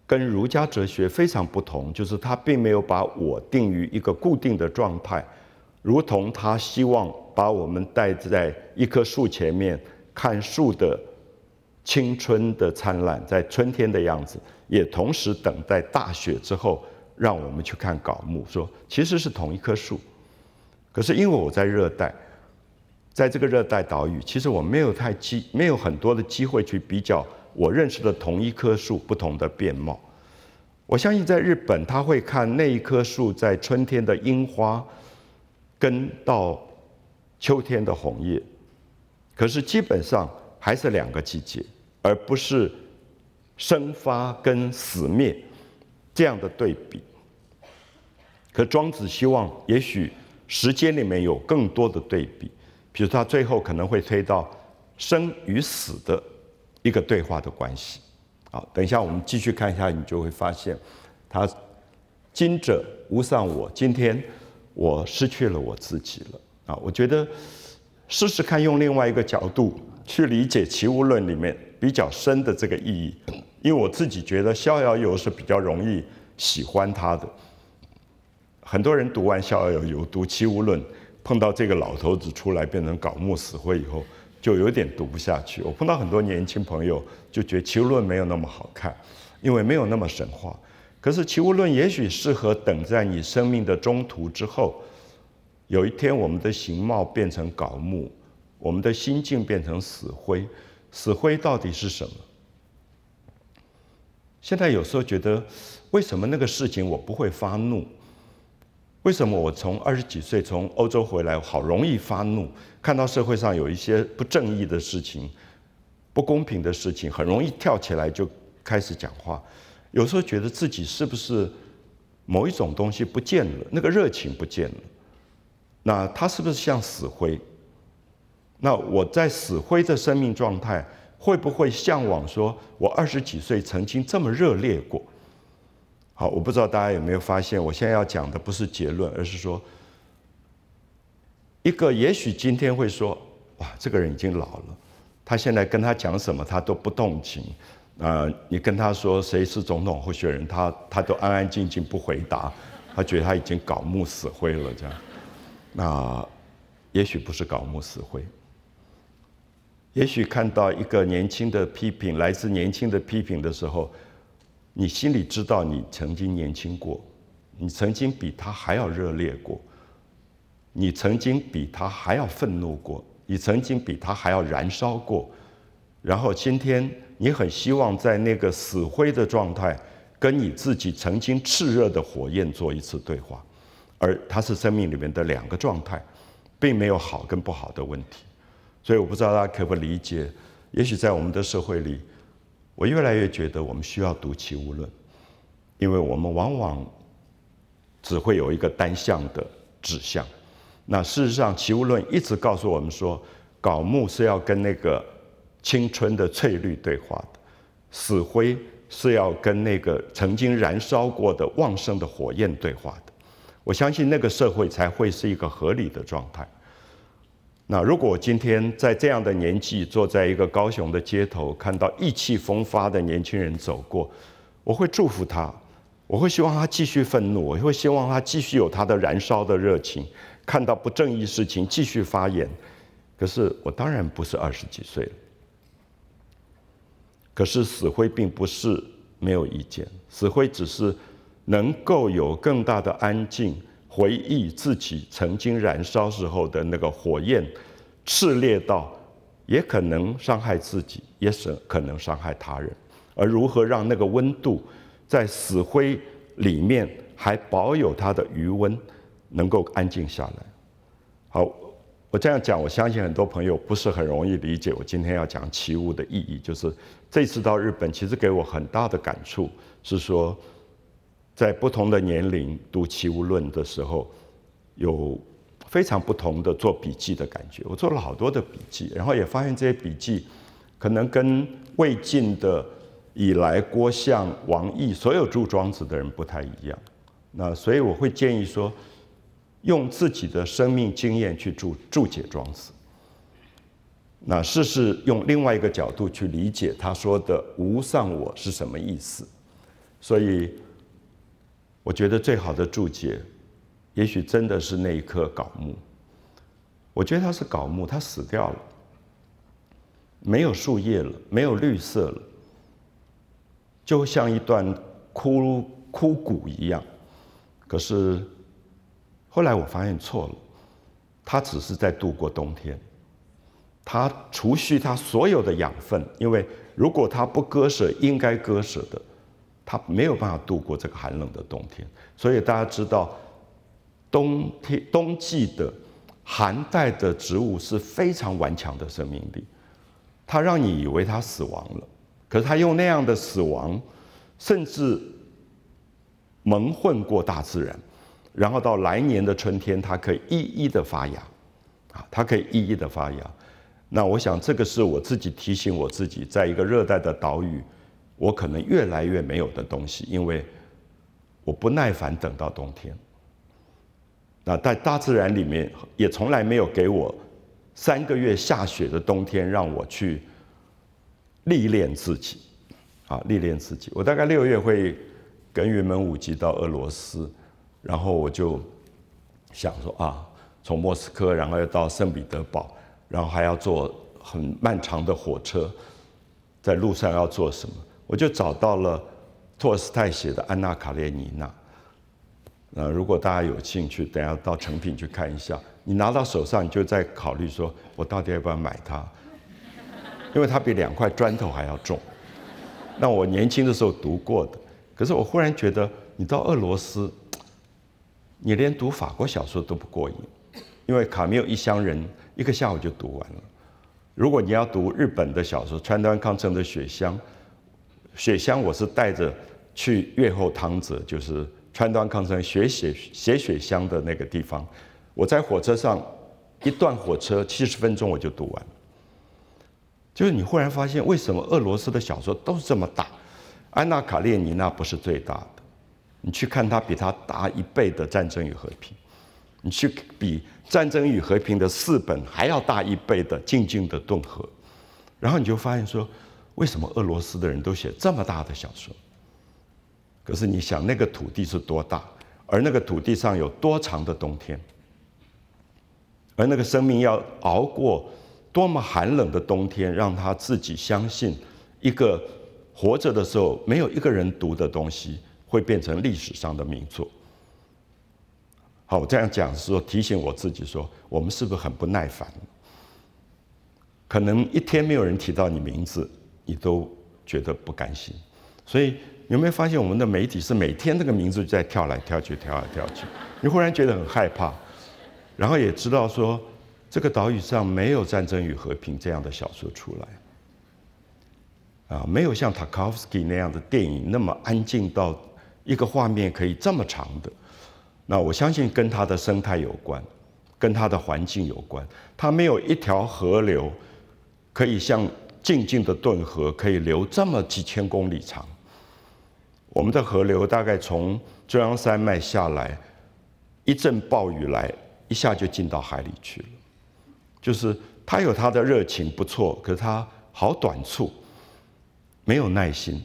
跟儒家哲学非常不同，就是他并没有把我定于一个固定的状态。如同他希望把我们带在一棵树前面看树的青春的灿烂，在春天的样子，也同时等待大雪之后，让我们去看槁木，说其实是同一棵树。可是因为我在热带，在这个热带岛屿，其实我没有太机，没有很多的机会去比较我认识的同一棵树不同的面貌。我相信在日本，他会看那一棵树在春天的樱花。跟到秋天的红叶，可是基本上还是两个季节，而不是生发跟死灭这样的对比。可庄子希望，也许时间里面有更多的对比，比如他最后可能会推到生与死的一个对话的关系。好，等一下我们继续看一下，你就会发现，他今者无上我，今天。我失去了我自己了啊！我觉得试试看用另外一个角度去理解《齐物论》里面比较深的这个意义，因为我自己觉得《逍遥游》是比较容易喜欢它的。很多人读完《逍遥游》读《齐物论》，碰到这个老头子出来变成搞木死灰以后，就有点读不下去。我碰到很多年轻朋友就觉得《齐物论》没有那么好看，因为没有那么神话。可是《齐物论》也许适合等在你生命的中途之后，有一天我们的形貌变成槁木，我们的心境变成死灰，死灰到底是什么？现在有时候觉得，为什么那个事情我不会发怒？为什么我从二十几岁从欧洲回来好容易发怒？看到社会上有一些不正义的事情、不公平的事情，很容易跳起来就开始讲话。有时候觉得自己是不是某一种东西不见了，那个热情不见了，那他是不是像死灰？那我在死灰的生命状态，会不会向往说，我二十几岁曾经这么热烈过？好，我不知道大家有没有发现，我现在要讲的不是结论，而是说，一个也许今天会说，哇，这个人已经老了，他现在跟他讲什么，他都不动情。啊！你跟他说谁是总统候选人，他他都安安静静不回答，他觉得他已经搞木死灰了。这样，那也许不是搞木死灰，也许看到一个年轻的批评，来自年轻的批评的时候，你心里知道你曾经年轻过，你曾经比他还要热烈过，你曾经比他还要愤怒过，你曾经比他还要燃烧过，然后今天。你很希望在那个死灰的状态，跟你自己曾经炽热的火焰做一次对话，而它是生命里面的两个状态，并没有好跟不好的问题。所以我不知道大家可不理解，也许在我们的社会里，我越来越觉得我们需要读《奇物论》，因为我们往往只会有一个单向的指向。那事实上，《奇物论》一直告诉我们说，搞木是要跟那个。青春的翠绿对话的死灰是要跟那个曾经燃烧过的旺盛的火焰对话的，我相信那个社会才会是一个合理的状态。那如果我今天在这样的年纪坐在一个高雄的街头，看到意气风发的年轻人走过，我会祝福他，我会希望他继续愤怒，我会希望他继续有他的燃烧的热情，看到不正义事情继续发言。可是我当然不是二十几岁了。可是死灰并不是没有意见，死灰只是能够有更大的安静，回忆自己曾经燃烧时候的那个火焰，炽烈到也可能伤害自己，也是可能伤害他人。而如何让那个温度在死灰里面还保有它的余温，能够安静下来？好，我这样讲，我相信很多朋友不是很容易理解。我今天要讲奇物的意义，就是。这次到日本，其实给我很大的感触，是说，在不同的年龄读《齐物论》的时候，有非常不同的做笔记的感觉。我做了好多的笔记，然后也发现这些笔记可能跟魏晋的以来郭象、王毅所有注庄子的人不太一样。那所以我会建议说，用自己的生命经验去注注解庄子。那试试用另外一个角度去理解他说的“无上我”是什么意思。所以，我觉得最好的注解，也许真的是那一棵槁木。我觉得它是槁木，它死掉了，没有树叶了，没有绿色了，就像一段枯枯骨一样。可是，后来我发现错了，它只是在度过冬天。它除去它所有的养分，因为如果它不割舍应该割舍的，它没有办法度过这个寒冷的冬天。所以大家知道，冬天冬季的寒带的植物是非常顽强的生命力。它让你以为它死亡了，可是它用那样的死亡，甚至蒙混过大自然，然后到来年的春天，它可以一一的发芽，啊，它可以一一的发芽。那我想，这个是我自己提醒我自己，在一个热带的岛屿，我可能越来越没有的东西，因为我不耐烦等到冬天。那在大自然里面，也从来没有给我三个月下雪的冬天，让我去历练自己，啊，历练自己。我大概六月会跟云门舞集到俄罗斯，然后我就想说啊，从莫斯科，然后又到圣彼得堡。然后还要坐很漫长的火车，在路上要做什么？我就找到了托尔斯泰写的《安娜·卡列尼娜》。那如果大家有兴趣，等下到成品去看一下。你拿到手上你就再考虑，说我到底要不要买它？因为它比两块砖头还要重。那我年轻的时候读过的，可是我忽然觉得，你到俄罗斯，你连读法国小说都不过瘾。因为卡缪一乡人一个下午就读完了。如果你要读日本的小说，川端康成的《雪乡》，《雪乡》我是带着去越后汤泽，就是川端康成写写写《雪乡》的那个地方。我在火车上一段火车七十分钟我就读完。就是你忽然发现，为什么俄罗斯的小说都是这么大？《安娜·卡列尼娜》不是最大的，你去看它比它大一倍的《战争与和平》，你去比。《战争与和平》的四本还要大一倍的静静的顿河，然后你就发现说，为什么俄罗斯的人都写这么大的小说？可是你想，那个土地是多大，而那个土地上有多长的冬天，而那个生命要熬过多么寒冷的冬天，让他自己相信，一个活着的时候没有一个人读的东西，会变成历史上的名作。我这样讲是说提醒我自己：说我们是不是很不耐烦？可能一天没有人提到你名字，你都觉得不甘心。所以有没有发现我们的媒体是每天这个名字在跳来跳去、跳来跳去？你忽然觉得很害怕，然后也知道说这个岛屿上没有《战争与和平》这样的小说出来啊，没有像 Tarkovsky 那样的电影那么安静到一个画面可以这么长的。那我相信跟它的生态有关，跟它的环境有关。它没有一条河流可以像静静的顿河，可以流这么几千公里长。我们的河流大概从中央山脉下来，一阵暴雨来，一下就进到海里去了。就是它有它的热情不错，可是它好短促，没有耐心，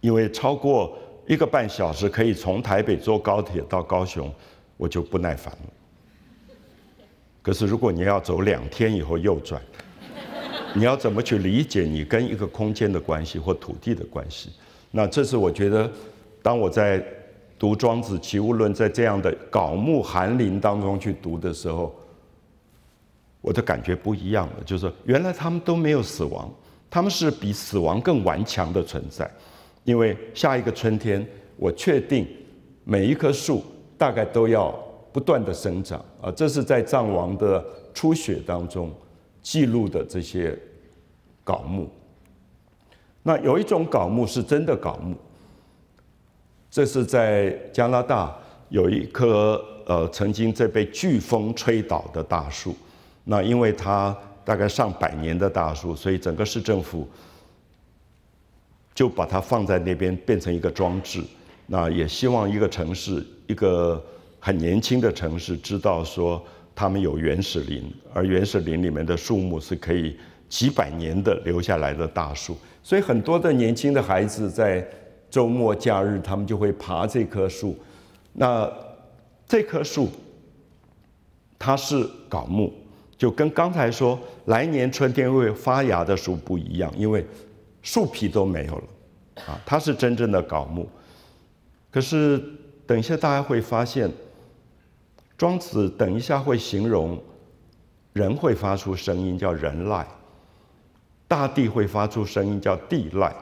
因为超过。一个半小时可以从台北坐高铁到高雄，我就不耐烦了。可是如果你要走两天以后右转，你要怎么去理解你跟一个空间的关系或土地的关系？那这是我觉得，当我在读《庄子·齐物论》在这样的槁木寒林当中去读的时候，我的感觉不一样了。就是原来他们都没有死亡，他们是比死亡更顽强的存在。因为下一个春天，我确定每一棵树大概都要不断的生长。啊，这是在藏王的初雪当中记录的这些稿木。那有一种稿木是真的稿木，这是在加拿大有一棵呃曾经在被飓风吹倒的大树。那因为它大概上百年的大树，所以整个市政府。就把它放在那边，变成一个装置。那也希望一个城市，一个很年轻的城市，知道说他们有原始林，而原始林里面的树木是可以几百年的留下来的大树。所以很多的年轻的孩子在周末假日，他们就会爬这棵树。那这棵树它是搞木，就跟刚才说来年春天会发芽的树不一样，因为。树皮都没有了，啊，它是真正的槁木。可是等一下大家会发现，《庄子》等一下会形容人会发出声音叫人籁，大地会发出声音叫地籁，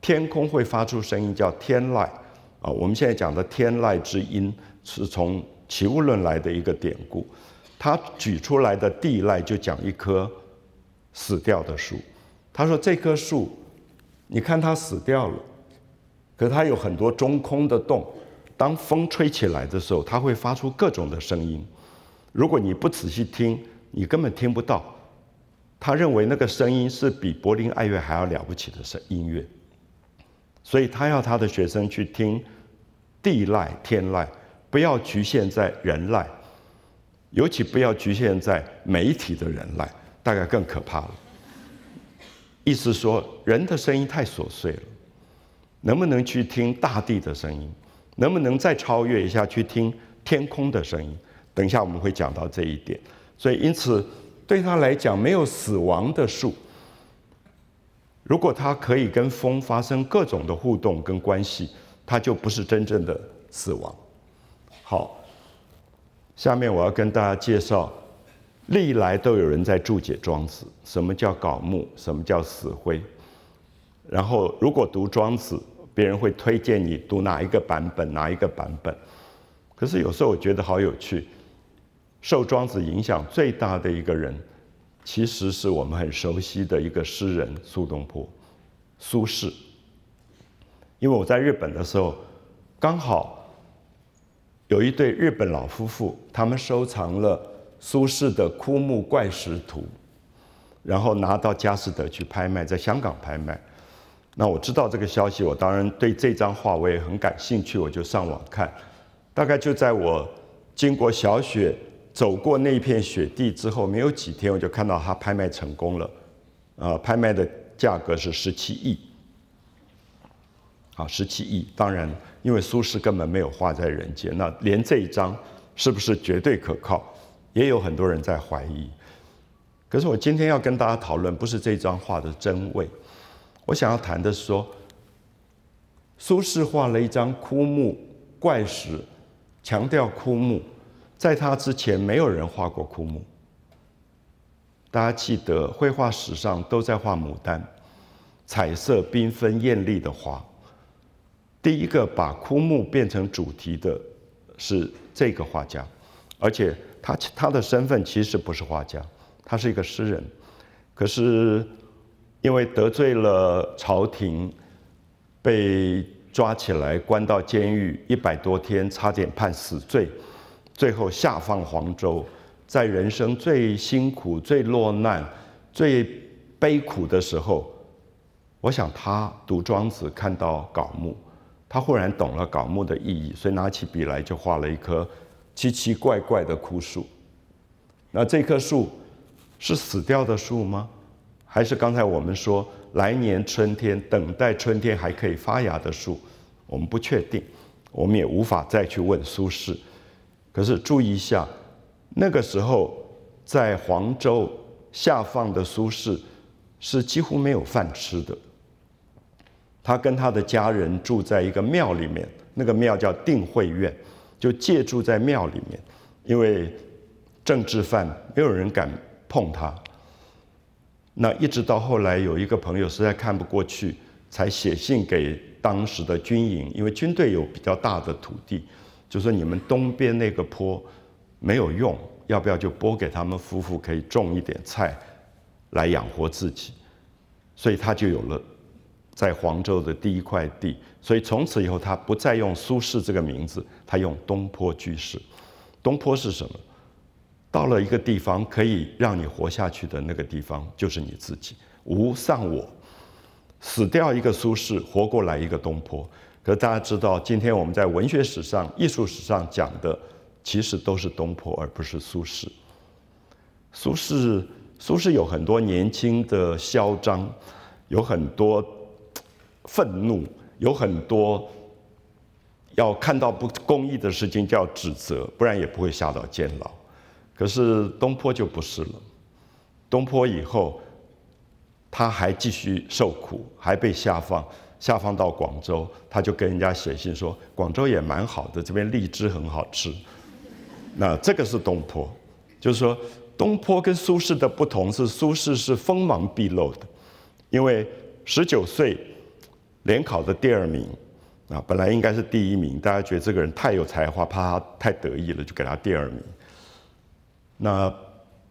天空会发出声音叫天籁。啊，我们现在讲的天籁之音是从《齐物论》来的一个典故。他举出来的地籁就讲一棵死掉的树，他说这棵树。你看他死掉了，可他有很多中空的洞，当风吹起来的时候，他会发出各种的声音。如果你不仔细听，你根本听不到。他认为那个声音是比柏林爱乐还要了不起的声音乐，所以他要他的学生去听地籁天籁，不要局限在人籁，尤其不要局限在媒体的人籁，大概更可怕了。意思说，人的声音太琐碎了，能不能去听大地的声音？能不能再超越一下，去听天空的声音？等一下我们会讲到这一点。所以，因此对他来讲，没有死亡的树。如果他可以跟风发生各种的互动跟关系，他就不是真正的死亡。好，下面我要跟大家介绍。历来都有人在注解庄子，什么叫槁木，什么叫死灰。然后，如果读庄子，别人会推荐你读哪一个版本，哪一个版本。可是有时候我觉得好有趣，受庄子影响最大的一个人，其实是我们很熟悉的一个诗人苏东坡、苏轼。因为我在日本的时候，刚好有一对日本老夫妇，他们收藏了。苏轼的《枯木怪石图》，然后拿到佳士得去拍卖，在香港拍卖。那我知道这个消息，我当然对这张画我也很感兴趣，我就上网看。大概就在我经过小雪走过那片雪地之后，没有几天，我就看到它拍卖成功了。啊，拍卖的价格是十七亿，啊，十七亿。当然，因为苏轼根本没有画在人间，那连这一张是不是绝对可靠？也有很多人在怀疑，可是我今天要跟大家讨论，不是这张画的真伪，我想要谈的是说，苏轼画了一张枯木怪石，强调枯木，在他之前没有人画过枯木。大家记得，绘画史上都在画牡丹，彩色缤纷艳丽的花，第一个把枯木变成主题的是这个画家，而且。他他的身份其实不是画家，他是一个诗人，可是因为得罪了朝廷，被抓起来关到监狱一百多天，差点判死罪，最后下放黄州，在人生最辛苦、最落难、最悲苦的时候，我想他读庄子看到槁木，他忽然懂了槁木的意义，所以拿起笔来就画了一棵。奇奇怪怪的枯树，那这棵树是死掉的树吗？还是刚才我们说来年春天等待春天还可以发芽的树？我们不确定，我们也无法再去问苏轼。可是注意一下，那个时候在黄州下放的苏轼是几乎没有饭吃的，他跟他的家人住在一个庙里面，那个庙叫定慧院。就借住在庙里面，因为政治犯没有人敢碰他。那一直到后来有一个朋友实在看不过去，才写信给当时的军营，因为军队有比较大的土地，就说你们东边那个坡没有用，要不要就拨给他们夫妇可以种一点菜来养活自己？所以他就有了在黄州的第一块地。所以从此以后，他不再用苏轼这个名字。他用东坡居士，东坡是什么？到了一个地方可以让你活下去的那个地方，就是你自己，无上我。死掉一个苏轼，活过来一个东坡。可大家知道，今天我们在文学史上、艺术史上讲的，其实都是东坡，而不是苏轼。苏轼，苏轼有很多年轻的嚣张，有很多愤怒，有很多。要看到不公义的事情就要指责，不然也不会下到监牢。可是东坡就不是了，东坡以后他还继续受苦，还被下放，下放到广州，他就跟人家写信说：“广州也蛮好的，这边荔枝很好吃。”那这个是东坡，就是说东坡跟苏轼的不同是苏轼是锋芒毕露的，因为十九岁联考的第二名。啊，本来应该是第一名，大家觉得这个人太有才华，怕他太得意了，就给他第二名。那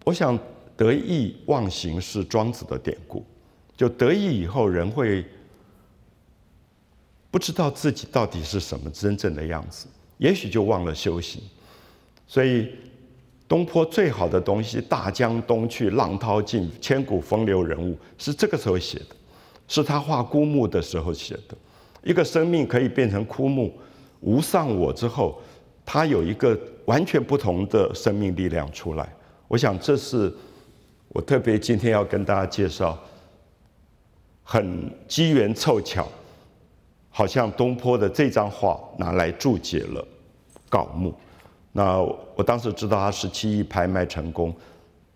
我想得意忘形是庄子的典故，就得意以后人会不知道自己到底是什么真正的样子，也许就忘了修行。所以东坡最好的东西“大江东去，浪淘尽，千古风流人物”是这个时候写的，是他画孤木的时候写的。一个生命可以变成枯木，无上我之后，它有一个完全不同的生命力量出来。我想这是我特别今天要跟大家介绍，很机缘凑巧，好像东坡的这张画拿来注解了《稿木》。那我当时知道它十七亿拍卖成功，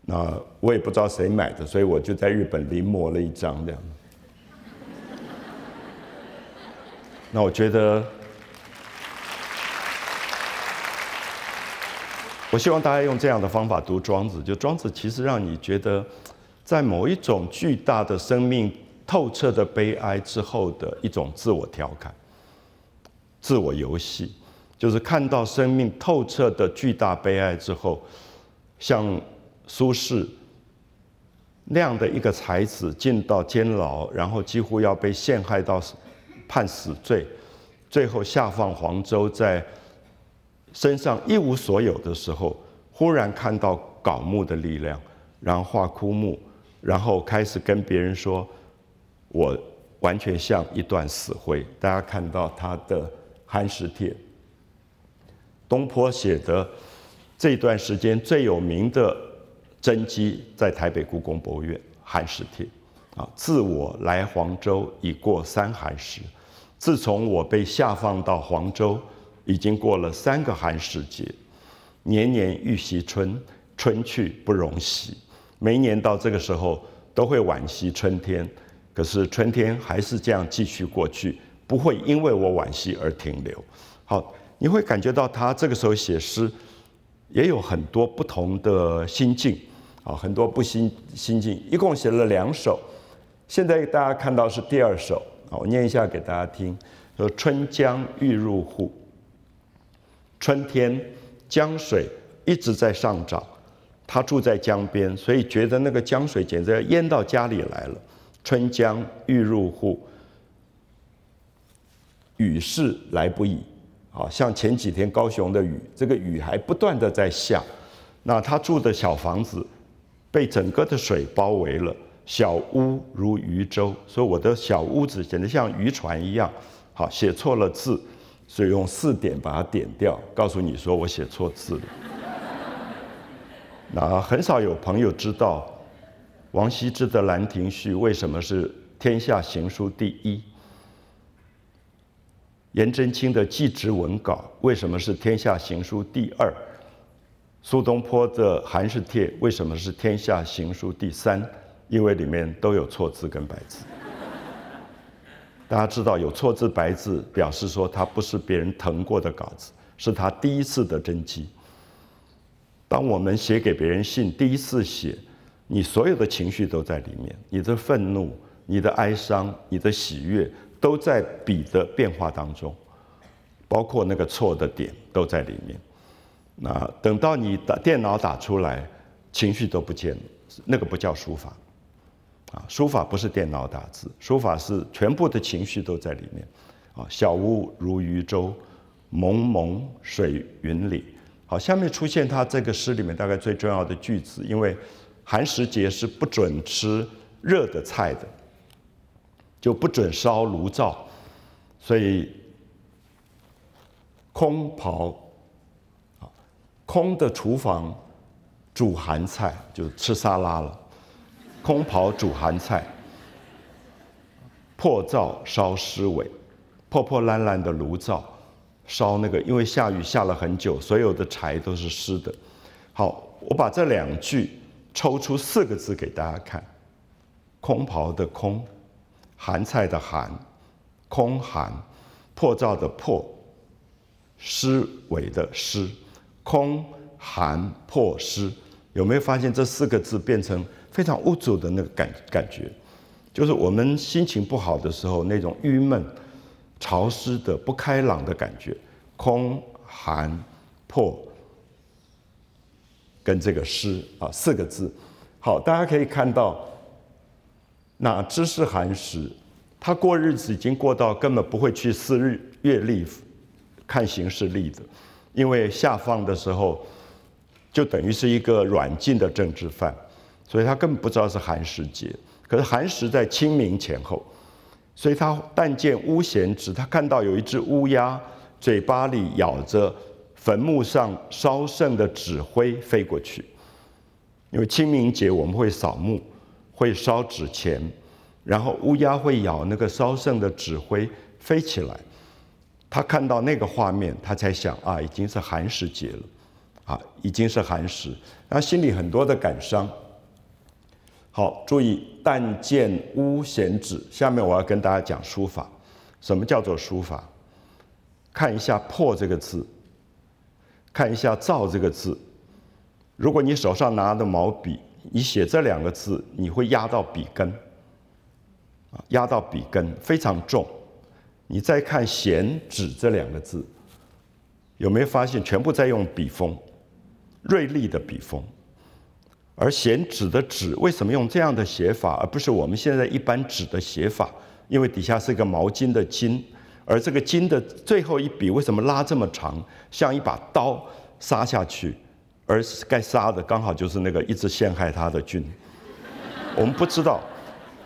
那我也不知道谁买的，所以我就在日本临摹了一张这样。那我觉得，我希望大家用这样的方法读《庄子》，就《庄子》其实让你觉得，在某一种巨大的生命透彻的悲哀之后的一种自我调侃、自我游戏，就是看到生命透彻的巨大悲哀之后，像苏轼那样的一个才子进到监牢，然后几乎要被陷害到。判死罪，最后下放黄州，在身上一无所有的时候，忽然看到槁木的力量，然后画枯木，然后开始跟别人说：“我完全像一段死灰。”大家看到他的《寒食帖》，东坡写的这段时间最有名的真迹，在台北故宫博物院，《寒食帖》。啊！自我来黄州，已过三寒食。自从我被下放到黄州，已经过了三个寒食节。年年欲惜春，春去不容惜。每一年到这个时候，都会惋惜春天，可是春天还是这样继续过去，不会因为我惋惜而停留。好，你会感觉到他这个时候写诗，也有很多不同的心境，啊，很多不心心境，一共写了两首。现在大家看到是第二首，好，我念一下给大家听。说春江欲入户，春天江水一直在上涨，他住在江边，所以觉得那个江水简直要淹到家里来了。春江欲入户，雨势来不已，啊，像前几天高雄的雨，这个雨还不断的在下，那他住的小房子被整个的水包围了。小屋如渔舟，所以我的小屋子简直像渔船一样。好，写错了字，所以用四点把它点掉，告诉你说我写错字了。那很少有朋友知道，王羲之的《兰亭序》为什么是天下行书第一？颜真卿的《祭侄文稿》为什么是天下行书第二？苏东坡的《寒食帖》为什么是天下行书第三？因为里面都有错字跟白字，大家知道有错字、白字，表示说它不是别人誊过的稿子，是他第一次的真迹。当我们写给别人信，第一次写，你所有的情绪都在里面，你的愤怒、你的哀伤、你的喜悦，都在笔的变化当中，包括那个错的点都在里面。那等到你打电脑打出来，情绪都不见了，那个不叫书法。啊，书法不是电脑打字，书法是全部的情绪都在里面。啊，小屋如渔舟，蒙蒙水云里。好，下面出现他这个诗里面大概最重要的句子，因为寒食节是不准吃热的菜的，就不准烧炉灶，所以空袍，空的厨房煮寒菜，就吃沙拉了。空袍煮寒菜，破灶烧湿苇，破破烂烂的炉灶，烧那个因为下雨下了很久，所有的柴都是湿的。好，我把这两句抽出四个字给大家看：空袍的空，寒菜的寒，空寒；破灶的破，湿苇的湿，空寒破湿。有没有发现这四个字变成？非常污浊的那个感感觉，就是我们心情不好的时候那种郁闷、潮湿的、不开朗的感觉，空、寒、破，跟这个湿啊四个字，好，大家可以看到那知识寒食，他过日子已经过到根本不会去思日月历，看形势力的，因为下放的时候，就等于是一个软禁的政治犯。所以他根本不知道是寒食节，可是寒食在清明前后，所以他但见乌贤子，他看到有一只乌鸦嘴巴里咬着坟墓上烧剩的纸灰飞过去，因为清明节我们会扫墓，会烧纸钱，然后乌鸦会咬那个烧剩的纸灰飞起来，他看到那个画面，他才想啊，已经是寒食节了，啊，已经是寒食，他心里很多的感伤。好，注意，但见屋闲纸。下面我要跟大家讲书法，什么叫做书法？看一下“破”这个字，看一下“造”这个字。如果你手上拿的毛笔，你写这两个字，你会压到笔根，啊，压到笔根非常重。你再看“闲”“纸”这两个字，有没有发现全部在用笔锋，锐利的笔锋。而“咸止”的“止”为什么用这样的写法，而不是我们现在一般“纸的写法？因为底下是一个毛巾的“巾”，而这个“巾”的最后一笔为什么拉这么长，像一把刀杀下去？而该杀的刚好就是那个一直陷害他的君。我们不知道，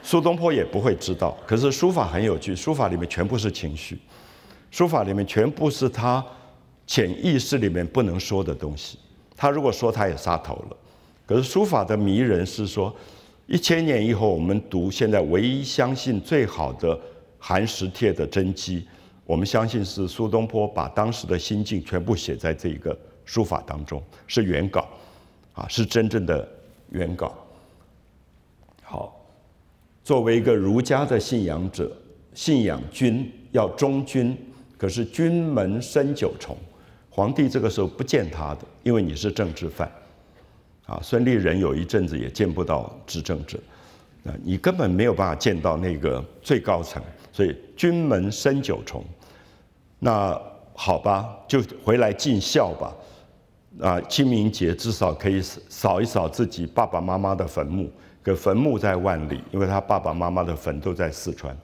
苏东坡也不会知道。可是书法很有趣，书法里面全部是情绪，书法里面全部是他潜意识里面不能说的东西。他如果说他也杀头了。可是书法的迷人是说，一千年以后，我们读现在唯一相信最好的《寒食帖》的真迹，我们相信是苏东坡把当时的心境全部写在这一个书法当中，是原稿，啊，是真正的原稿。好，作为一个儒家的信仰者，信仰君要忠君，可是君门深九重，皇帝这个时候不见他的，因为你是政治犯。啊，孙立人有一阵子也见不到执政者，啊，你根本没有办法见到那个最高层，所以军门深九重。那好吧，就回来尽孝吧。啊，清明节至少可以扫一扫自己爸爸妈妈的坟墓，可坟墓在万里，因为他爸爸妈妈的坟都在四川，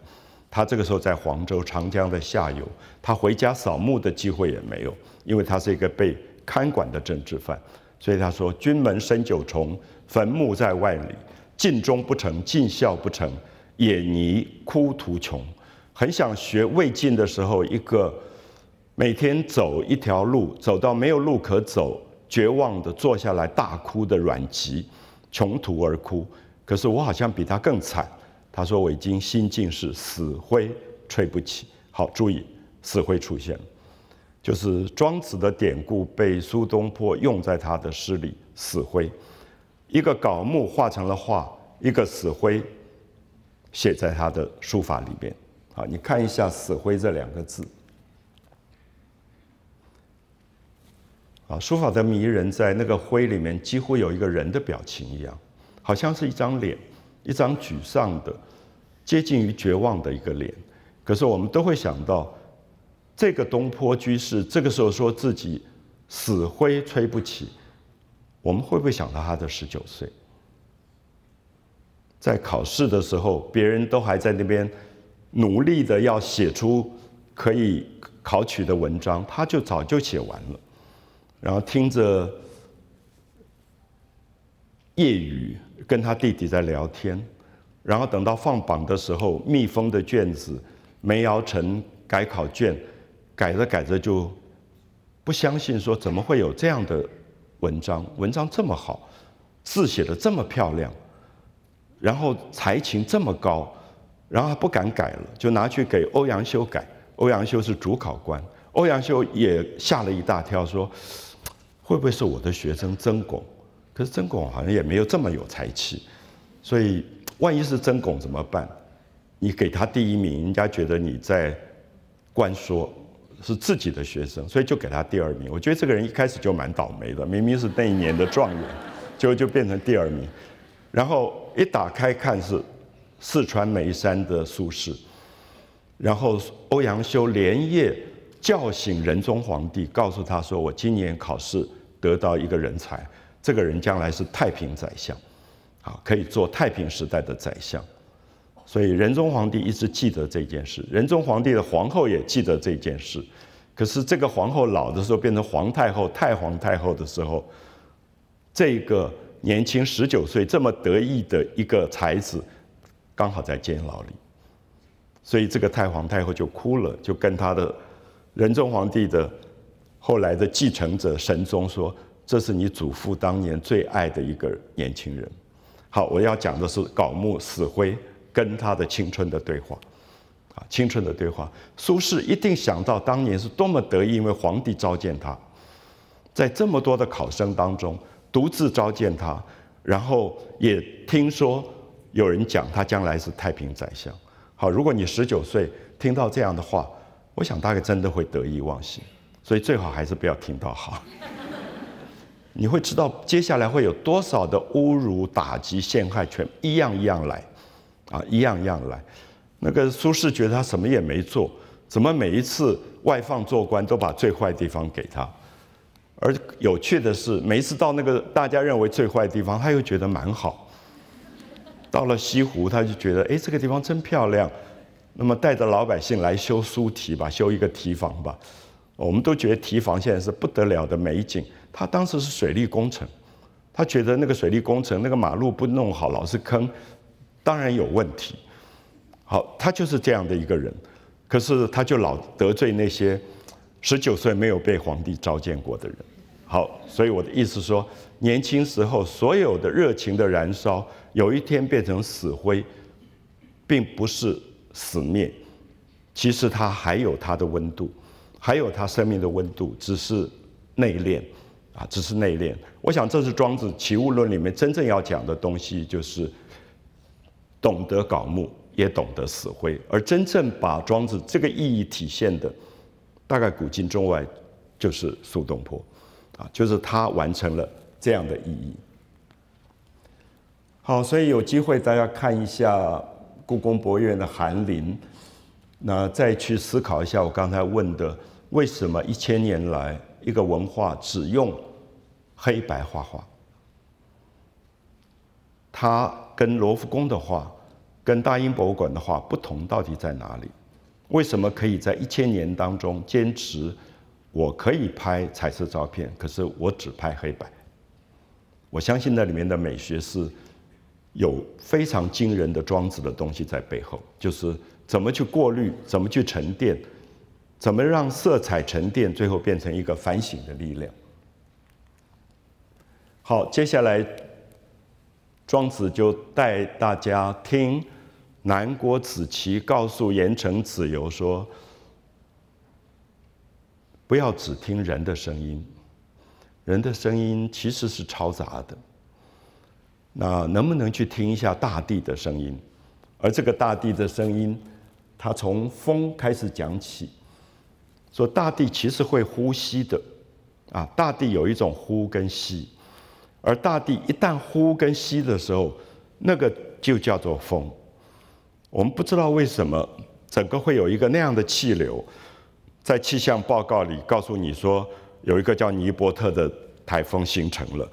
他这个时候在黄州，长江的下游，他回家扫墓的机会也没有，因为他是一个被看管的政治犯。所以他说：“君门深九重，坟墓在万里，尽忠不成，尽孝不成，也泥哭途穷。”很想学魏晋的时候，一个每天走一条路，走到没有路可走，绝望的坐下来大哭的阮籍，穷途而哭。可是我好像比他更惨。他说：“我已经心境是死灰，吹不起。”好，注意，死灰出现了。就是庄子的典故被苏东坡用在他的诗里“死灰”，一个稿木画成了画，一个“死灰”写在他的书法里面。好，你看一下“死灰”这两个字。啊，书法的迷人，在那个“灰”里面几乎有一个人的表情一样，好像是一张脸，一张沮丧的、接近于绝望的一个脸。可是我们都会想到。这个东坡居士这个时候说自己死灰吹不起，我们会不会想到他的十九岁？在考试的时候，别人都还在那边努力的要写出可以考取的文章，他就早就写完了，然后听着夜雨跟他弟弟在聊天，然后等到放榜的时候，密封的卷子梅尧臣改考卷。改着改着就不相信，说怎么会有这样的文章？文章这么好，字写的这么漂亮，然后才情这么高，然后不敢改了，就拿去给欧阳修改。欧阳修是主考官，欧阳修也吓了一大跳，说会不会是我的学生曾巩？可是曾巩好像也没有这么有才气，所以万一是曾巩怎么办？你给他第一名，人家觉得你在官说。是自己的学生，所以就给他第二名。我觉得这个人一开始就蛮倒霉的，明明是那一年的状元，就就变成第二名。然后一打开看是四川眉山的苏轼，然后欧阳修连夜叫醒仁宗皇帝，告诉他说：“我今年考试得到一个人才，这个人将来是太平宰相，好可以做太平时代的宰相。”所以仁宗皇帝一直记得这件事，仁宗皇帝的皇后也记得这件事。可是这个皇后老的时候变成皇太后、太皇太后的时候，这个年轻十九岁这么得意的一个才子，刚好在监牢里，所以这个太皇太后就哭了，就跟他的仁宗皇帝的后来的继承者神宗说：“这是你祖父当年最爱的一个年轻人。”好，我要讲的是槁木死灰。跟他的青春的对话，啊，青春的对话。苏轼一定想到当年是多么得意，因为皇帝召见他，在这么多的考生当中独自召见他，然后也听说有人讲他将来是太平宰相。好，如果你十九岁听到这样的话，我想大概真的会得意忘形，所以最好还是不要听到好。你会知道接下来会有多少的侮辱、打击、陷害，全一样一样来。啊，一样一样来。那个苏轼觉得他什么也没做，怎么每一次外放做官都把最坏的地方给他？而有趣的是，每一次到那个大家认为最坏的地方，他又觉得蛮好。到了西湖，他就觉得哎，这个地方真漂亮。那么带着老百姓来修苏堤吧，修一个堤防吧。我们都觉得堤防现在是不得了的美景。他当时是水利工程，他觉得那个水利工程那个马路不弄好，老是坑。当然有问题。好，他就是这样的一个人，可是他就老得罪那些十九岁没有被皇帝召见过的人。好，所以我的意思说，年轻时候所有的热情的燃烧，有一天变成死灰，并不是死灭，其实他还有他的温度，还有他生命的温度，只是内敛，啊，只是内敛。我想这是庄子《齐物论》里面真正要讲的东西，就是。懂得搞木，也懂得死灰，而真正把庄子这个意义体现的，大概古今中外，就是苏东坡，啊，就是他完成了这样的意义。好，所以有机会大家看一下故宫博物院的寒林，那再去思考一下我刚才问的，为什么一千年来一个文化只用黑白画画，它跟罗浮宫的画。跟大英博物馆的话不同到底在哪里？为什么可以在一千年当中坚持我可以拍彩色照片，可是我只拍黑白？我相信那里面的美学是有非常惊人的庄子的东西在背后，就是怎么去过滤，怎么去沉淀，怎么让色彩沉淀，最后变成一个反省的力量。好，接下来庄子就带大家听。南国子期告诉颜成子游说：“不要只听人的声音，人的声音其实是嘈杂的。那能不能去听一下大地的声音？而这个大地的声音，它从风开始讲起，说大地其实会呼吸的。啊，大地有一种呼跟吸，而大地一旦呼跟吸的时候，那个就叫做风。”我们不知道为什么整个会有一个那样的气流，在气象报告里告诉你说有一个叫尼伯特的台风形成了，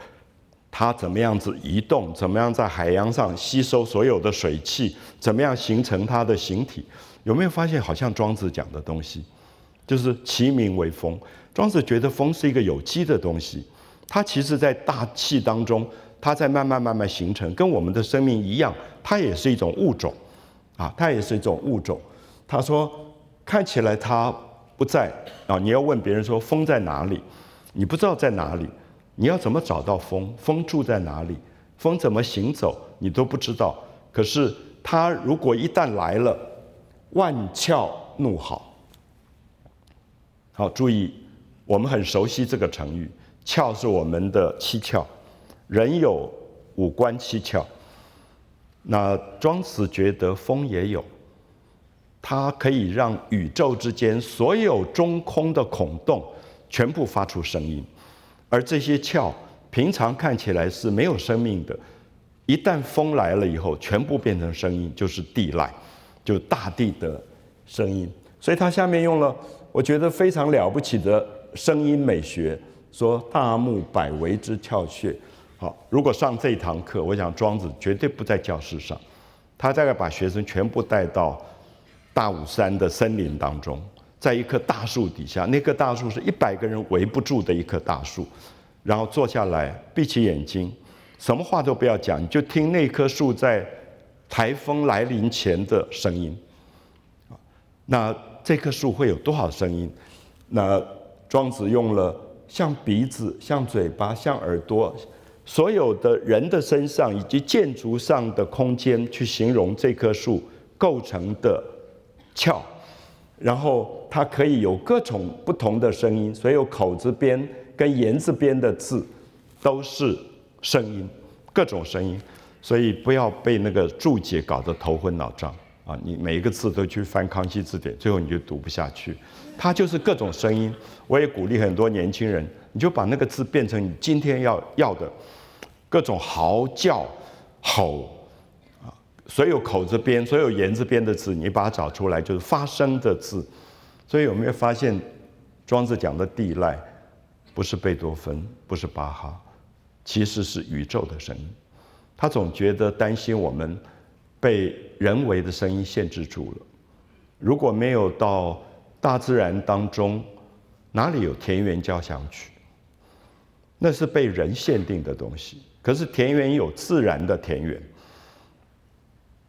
它怎么样子移动，怎么样在海洋上吸收所有的水汽，怎么样形成它的形体？有没有发现好像庄子讲的东西，就是其名为风。庄子觉得风是一个有机的东西，它其实在大气当中，它在慢慢慢慢形成，跟我们的生命一样，它也是一种物种。啊，它也是一种物种。他说：“看起来它不在啊，你要问别人说风在哪里，你不知道在哪里，你要怎么找到风？风住在哪里？风怎么行走？你都不知道。可是它如果一旦来了，万窍怒号。好，注意，我们很熟悉这个成语。窍是我们的七窍，人有五官七窍。”那庄子觉得风也有，它可以让宇宙之间所有中空的孔洞全部发出声音，而这些窍平常看起来是没有生命的，一旦风来了以后，全部变成声音，就是地籁，就大地的声音。所以他下面用了我觉得非常了不起的声音美学，说大木百为之窍穴。好，如果上这一堂课，我想庄子绝对不在教室上，他大概把学生全部带到大武山的森林当中，在一棵大树底下，那棵大树是一百个人围不住的一棵大树，然后坐下来，闭起眼睛，什么话都不要讲，就听那棵树在台风来临前的声音。那这棵树会有多少声音？那庄子用了像鼻子、像嘴巴、像耳朵。所有的人的身上以及建筑上的空间，去形容这棵树构成的壳，然后它可以有各种不同的声音。所有口字边跟言字边的字都是声音，各种声音。所以不要被那个注解搞得头昏脑胀。啊，你每一个字都去翻《康熙字典》，最后你就读不下去。它就是各种声音。我也鼓励很多年轻人，你就把那个字变成你今天要要的，各种嚎叫、吼啊，所有口字边、所有言字边的字，你把它找出来，就是发声的字。所以有没有发现，庄子讲的地籁，不是贝多芬，不是巴哈，其实是宇宙的声音。他总觉得担心我们。被人为的声音限制住了。如果没有到大自然当中，哪里有田园交响曲？那是被人限定的东西。可是田园有自然的田园，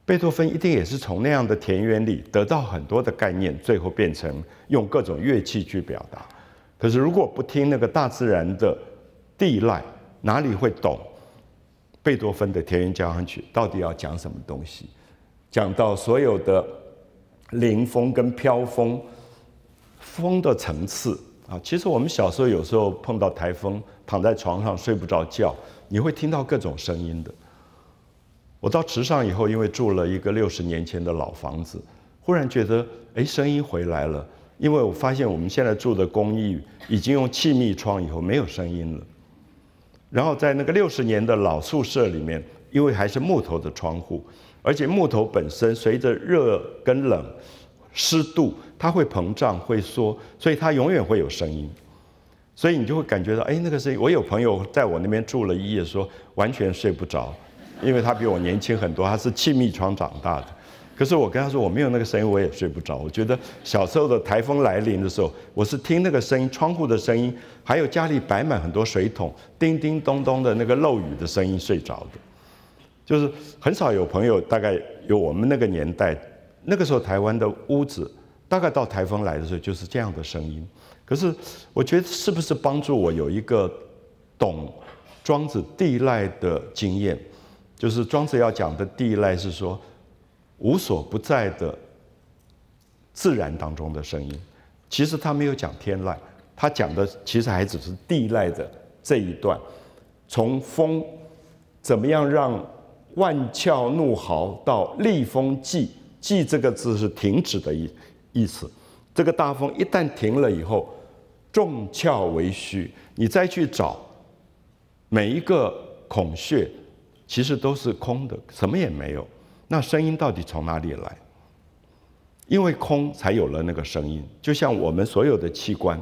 贝多芬一定也是从那样的田园里得到很多的概念，最后变成用各种乐器去表达。可是如果不听那个大自然的地籁，哪里会懂？贝多芬的田园交响曲到底要讲什么东西？讲到所有的零风跟飘风，风的层次啊。其实我们小时候有时候碰到台风，躺在床上睡不着觉，你会听到各种声音的。我到池上以后，因为住了一个六十年前的老房子，忽然觉得哎，声音回来了，因为我发现我们现在住的公寓已经用气密窗以后没有声音了。然后在那个六十年的老宿舍里面，因为还是木头的窗户，而且木头本身随着热跟冷、湿度，它会膨胀会缩，所以它永远会有声音。所以你就会感觉到，哎，那个声音。我有朋友在我那边住了一夜，说完全睡不着，因为他比我年轻很多，他是气密窗长大的。可是我跟他说我没有那个声音我也睡不着。我觉得小时候的台风来临的时候，我是听那个声音，窗户的声音，还有家里摆满很多水桶，叮叮咚咚的那个漏雨的声音睡着的。就是很少有朋友，大概有我们那个年代，那个时候台湾的屋子，大概到台风来的时候就是这样的声音。可是我觉得是不是帮助我有一个懂庄子地赖的经验？就是庄子要讲的地赖是说。无所不在的自然当中的声音，其实他没有讲天籁，他讲的其实还只是地籁的这一段。从风怎么样让万窍怒号到厉风寂，寂这个字是停止的意意思。这个大风一旦停了以后，众窍为虚，你再去找每一个孔穴，其实都是空的，什么也没有。那声音到底从哪里来？因为空才有了那个声音。就像我们所有的器官，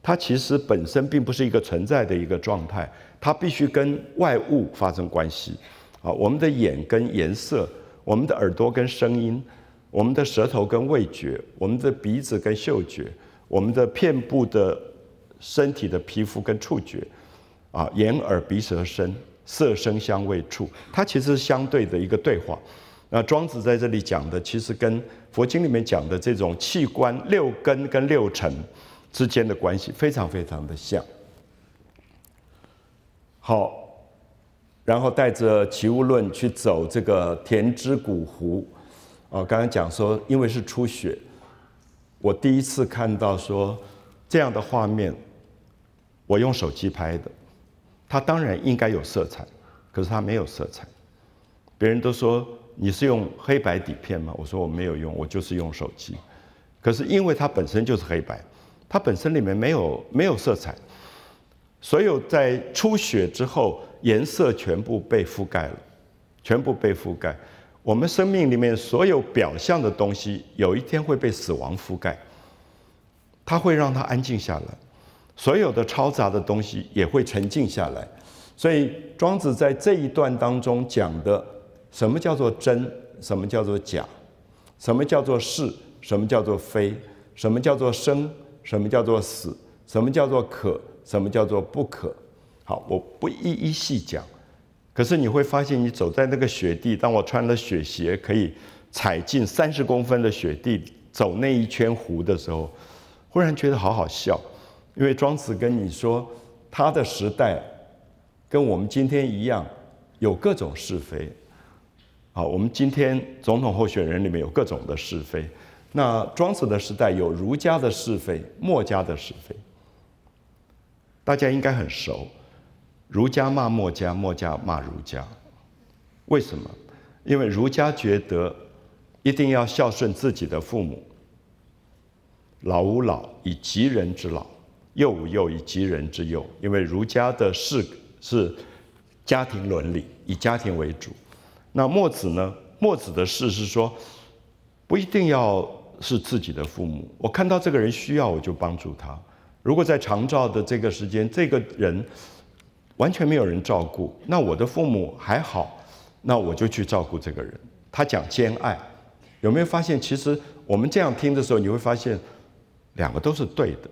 它其实本身并不是一个存在的一个状态，它必须跟外物发生关系。啊，我们的眼跟颜色，我们的耳朵跟声音，我们的舌头跟味觉，我们的鼻子跟嗅觉，我们的片部的身体的皮肤跟触觉，啊，眼耳鼻舌身。色声香味触，它其实是相对的一个对话。那庄子在这里讲的，其实跟佛经里面讲的这种器官六根跟六尘之间的关系，非常非常的像。好，然后带着《奇物论》去走这个田之古湖。哦，刚刚讲说，因为是初雪，我第一次看到说这样的画面，我用手机拍的。它当然应该有色彩，可是它没有色彩。别人都说你是用黑白底片吗？我说我没有用，我就是用手机。可是因为它本身就是黑白，它本身里面没有没有色彩。所有在出血之后，颜色全部被覆盖了，全部被覆盖。我们生命里面所有表象的东西，有一天会被死亡覆盖。它会让它安静下来。所有的嘈杂的东西也会沉静下来，所以庄子在这一段当中讲的，什么叫做真，什么叫做假，什么叫做是，什么叫做非，什么叫做生，什么叫做死，什么叫做可，什么叫做不可。好，我不一一细讲，可是你会发现，你走在那个雪地，当我穿了雪鞋可以踩进三十公分的雪地走那一圈湖的时候，忽然觉得好好笑。因为庄子跟你说，他的时代跟我们今天一样，有各种是非。啊，我们今天总统候选人里面有各种的是非，那庄子的时代有儒家的是非，墨家的是非。大家应该很熟，儒家骂墨家，墨家骂儒家，为什么？因为儒家觉得一定要孝顺自己的父母，老吾老以及人之老。幼吾幼以及人之幼，因为儒家的事是家庭伦理，以家庭为主。那墨子呢？墨子的事是说，不一定要是自己的父母，我看到这个人需要，我就帮助他。如果在长照的这个时间，这个人完全没有人照顾，那我的父母还好，那我就去照顾这个人。他讲兼爱，有没有发现？其实我们这样听的时候，你会发现两个都是对的。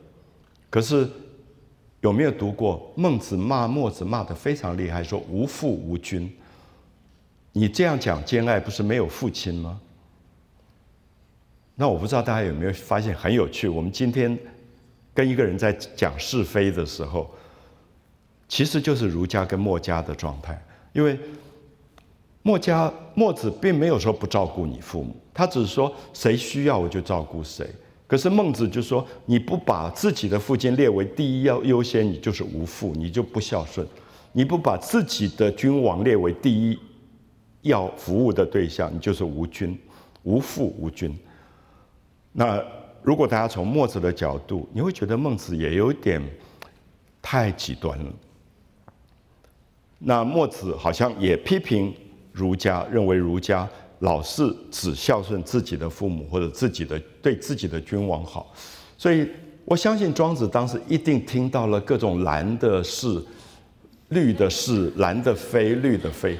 可是有没有读过孟子骂墨子骂的非常厉害，说无父无君。你这样讲兼爱，不是没有父亲吗？那我不知道大家有没有发现很有趣，我们今天跟一个人在讲是非的时候，其实就是儒家跟墨家的状态，因为墨家墨子并没有说不照顾你父母，他只是说谁需要我就照顾谁。可是孟子就说：“你不把自己的父亲列为第一要优先，你就是无父，你就不孝顺；你不把自己的君王列为第一要服务的对象，你就是无君，无父无君。”那如果大家从墨子的角度，你会觉得孟子也有点太极端了。那墨子好像也批评儒家，认为儒家。老是只孝顺自己的父母或者自己的对自己的君王好，所以我相信庄子当时一定听到了各种蓝的是，绿的是，蓝的非、绿的非，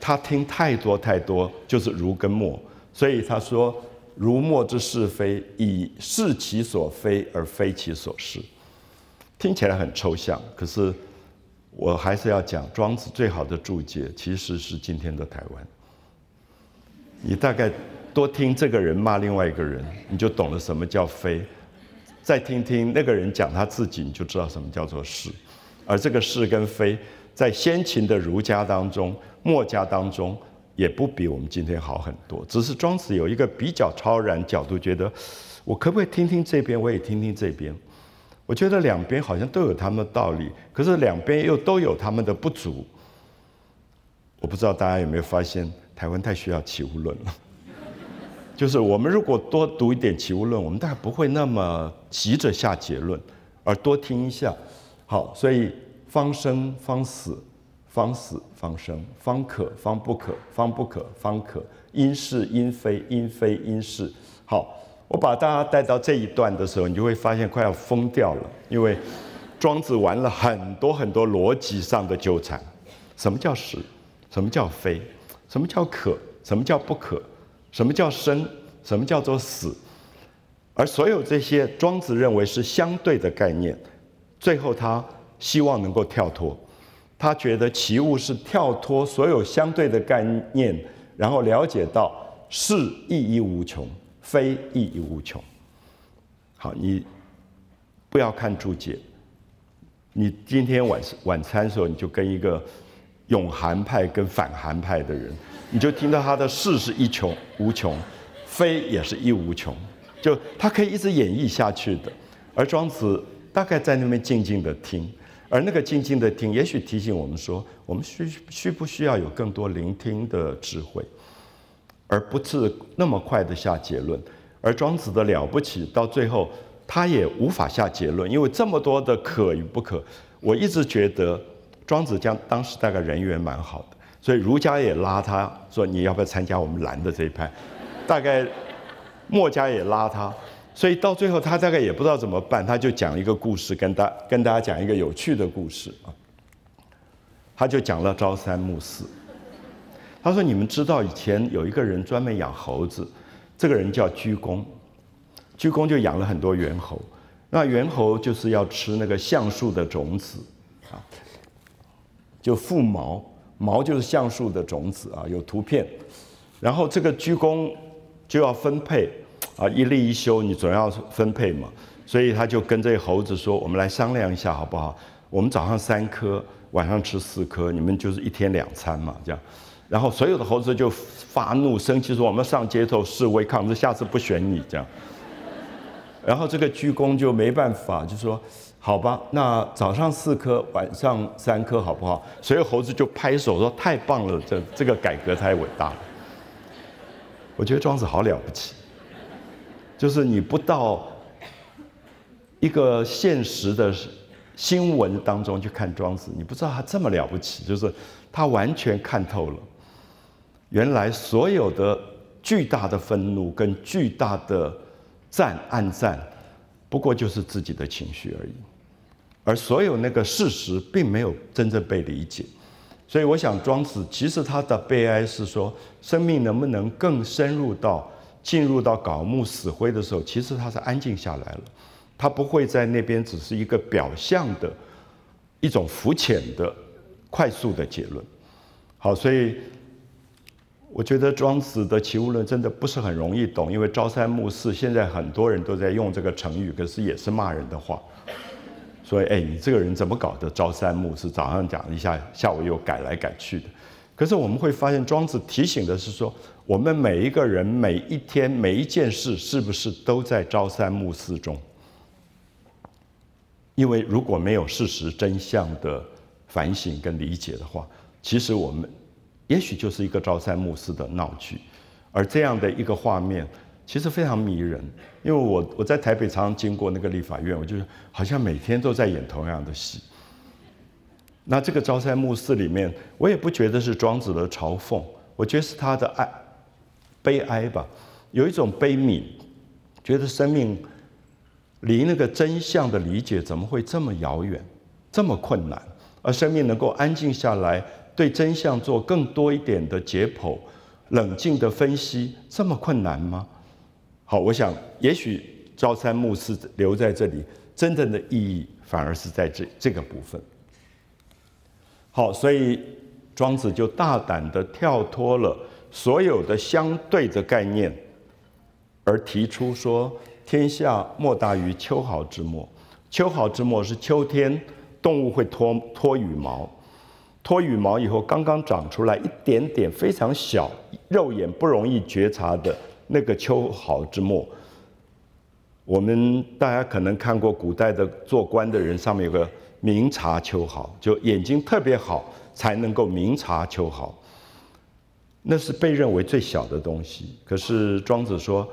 他听太多太多就是如跟墨，所以他说如墨之是非，以是其所非而非其所是，听起来很抽象，可是我还是要讲庄子最好的注解其实是今天的台湾。你大概多听这个人骂另外一个人，你就懂了什么叫非；再听听那个人讲他自己，你就知道什么叫做是。而这个是跟非，在先秦的儒家当中、墨家当中，也不比我们今天好很多。只是庄子有一个比较超然角度，觉得我可不可以听听这边，我也听听这边？我觉得两边好像都有他们的道理，可是两边又都有他们的不足。我不知道大家有没有发现？台湾太需要《齐物论》了，就是我们如果多读一点《齐物论》，我们大概不会那么急着下结论，而多听一下。好，所以方生方死，方死方生；方可方不可，方不可方可。因是因非，因非因是。好，我把大家带到这一段的时候，你就会发现快要疯掉了，因为庄子玩了很多很多逻辑上的纠缠。什么叫是？什么叫非？什么叫可？什么叫不可？什么叫生？什么叫做死？而所有这些，庄子认为是相对的概念。最后，他希望能够跳脱。他觉得奇物是跳脱所有相对的概念，然后了解到是意义无穷，非意义无穷。好，你不要看注解。你今天晚晚餐的时候，你就跟一个。永韩派跟反韩派的人，你就听到他的“事是一穷无穷，“非”也是一无穷，就他可以一直演绎下去的。而庄子大概在那边静静的听，而那个静静的听，也许提醒我们说，我们需需不需要有更多聆听的智慧，而不是那么快的下结论。而庄子的了不起，到最后他也无法下结论，因为这么多的可与不可，我一直觉得。庄子将当时大概人缘蛮好的，所以儒家也拉他说你要不要参加我们蓝的这一派，大概墨家也拉他，所以到最后他大概也不知道怎么办，他就讲一个故事跟大跟大家讲一个有趣的故事啊，他就讲了朝三暮四，他说你们知道以前有一个人专门养猴子，这个人叫鞠躬，鞠躬就养了很多猿猴，那猿猴就是要吃那个橡树的种子啊。就附毛，毛就是橡树的种子啊，有图片。然后这个鞠躬就要分配啊，一立一休，你总要分配嘛。所以他就跟这猴子说：“我们来商量一下好不好？我们早上三颗，晚上吃四颗，你们就是一天两餐嘛，这样。”然后所有的猴子就发怒生气说：“我们上街头示威抗议，下次不选你这样。”然后这个鞠躬就没办法，就说。好吧，那早上四颗，晚上三颗，好不好？所以猴子就拍手说：“太棒了，这这个改革太伟大了。”我觉得庄子好了不起，就是你不到一个现实的新闻当中去看庄子，你不知道他这么了不起。就是他完全看透了，原来所有的巨大的愤怒跟巨大的赞暗赞。不过就是自己的情绪而已。而所有那个事实并没有真正被理解，所以我想庄子其实他的悲哀是说，生命能不能更深入到进入到槁木死灰的时候，其实他是安静下来了，他不会在那边只是一个表象的，一种浮浅的快速的结论。好，所以我觉得庄子的齐物论真的不是很容易懂，因为朝三暮四，现在很多人都在用这个成语，可是也是骂人的话。说，哎，你这个人怎么搞的？朝三暮四，早上讲一下，下午又改来改去的。可是我们会发现，庄子提醒的是说，我们每一个人、每一天、每一件事，是不是都在朝三暮四中？因为如果没有事实真相的反省跟理解的话，其实我们也许就是一个朝三暮四的闹剧，而这样的一个画面。其实非常迷人，因为我我在台北常常经过那个立法院，我就是好像每天都在演同样的戏。那这个朝三暮四里面，我也不觉得是庄子的嘲讽，我觉得是他的哀悲哀吧，有一种悲悯，觉得生命离那个真相的理解怎么会这么遥远，这么困难？而生命能够安静下来，对真相做更多一点的解剖、冷静的分析，这么困难吗？好，我想也许朝三暮四留在这里，真正的意义反而是在这这个部分。好，所以庄子就大胆的跳脱了所有的相对的概念，而提出说：天下莫大于秋毫之末。秋毫之末是秋天，动物会脱脱羽毛，脱羽毛以后刚刚长出来一点点，非常小，肉眼不容易觉察的。那个秋毫之末，我们大家可能看过古代的做官的人，上面有个明察秋毫，就眼睛特别好，才能够明察秋毫。那是被认为最小的东西，可是庄子说，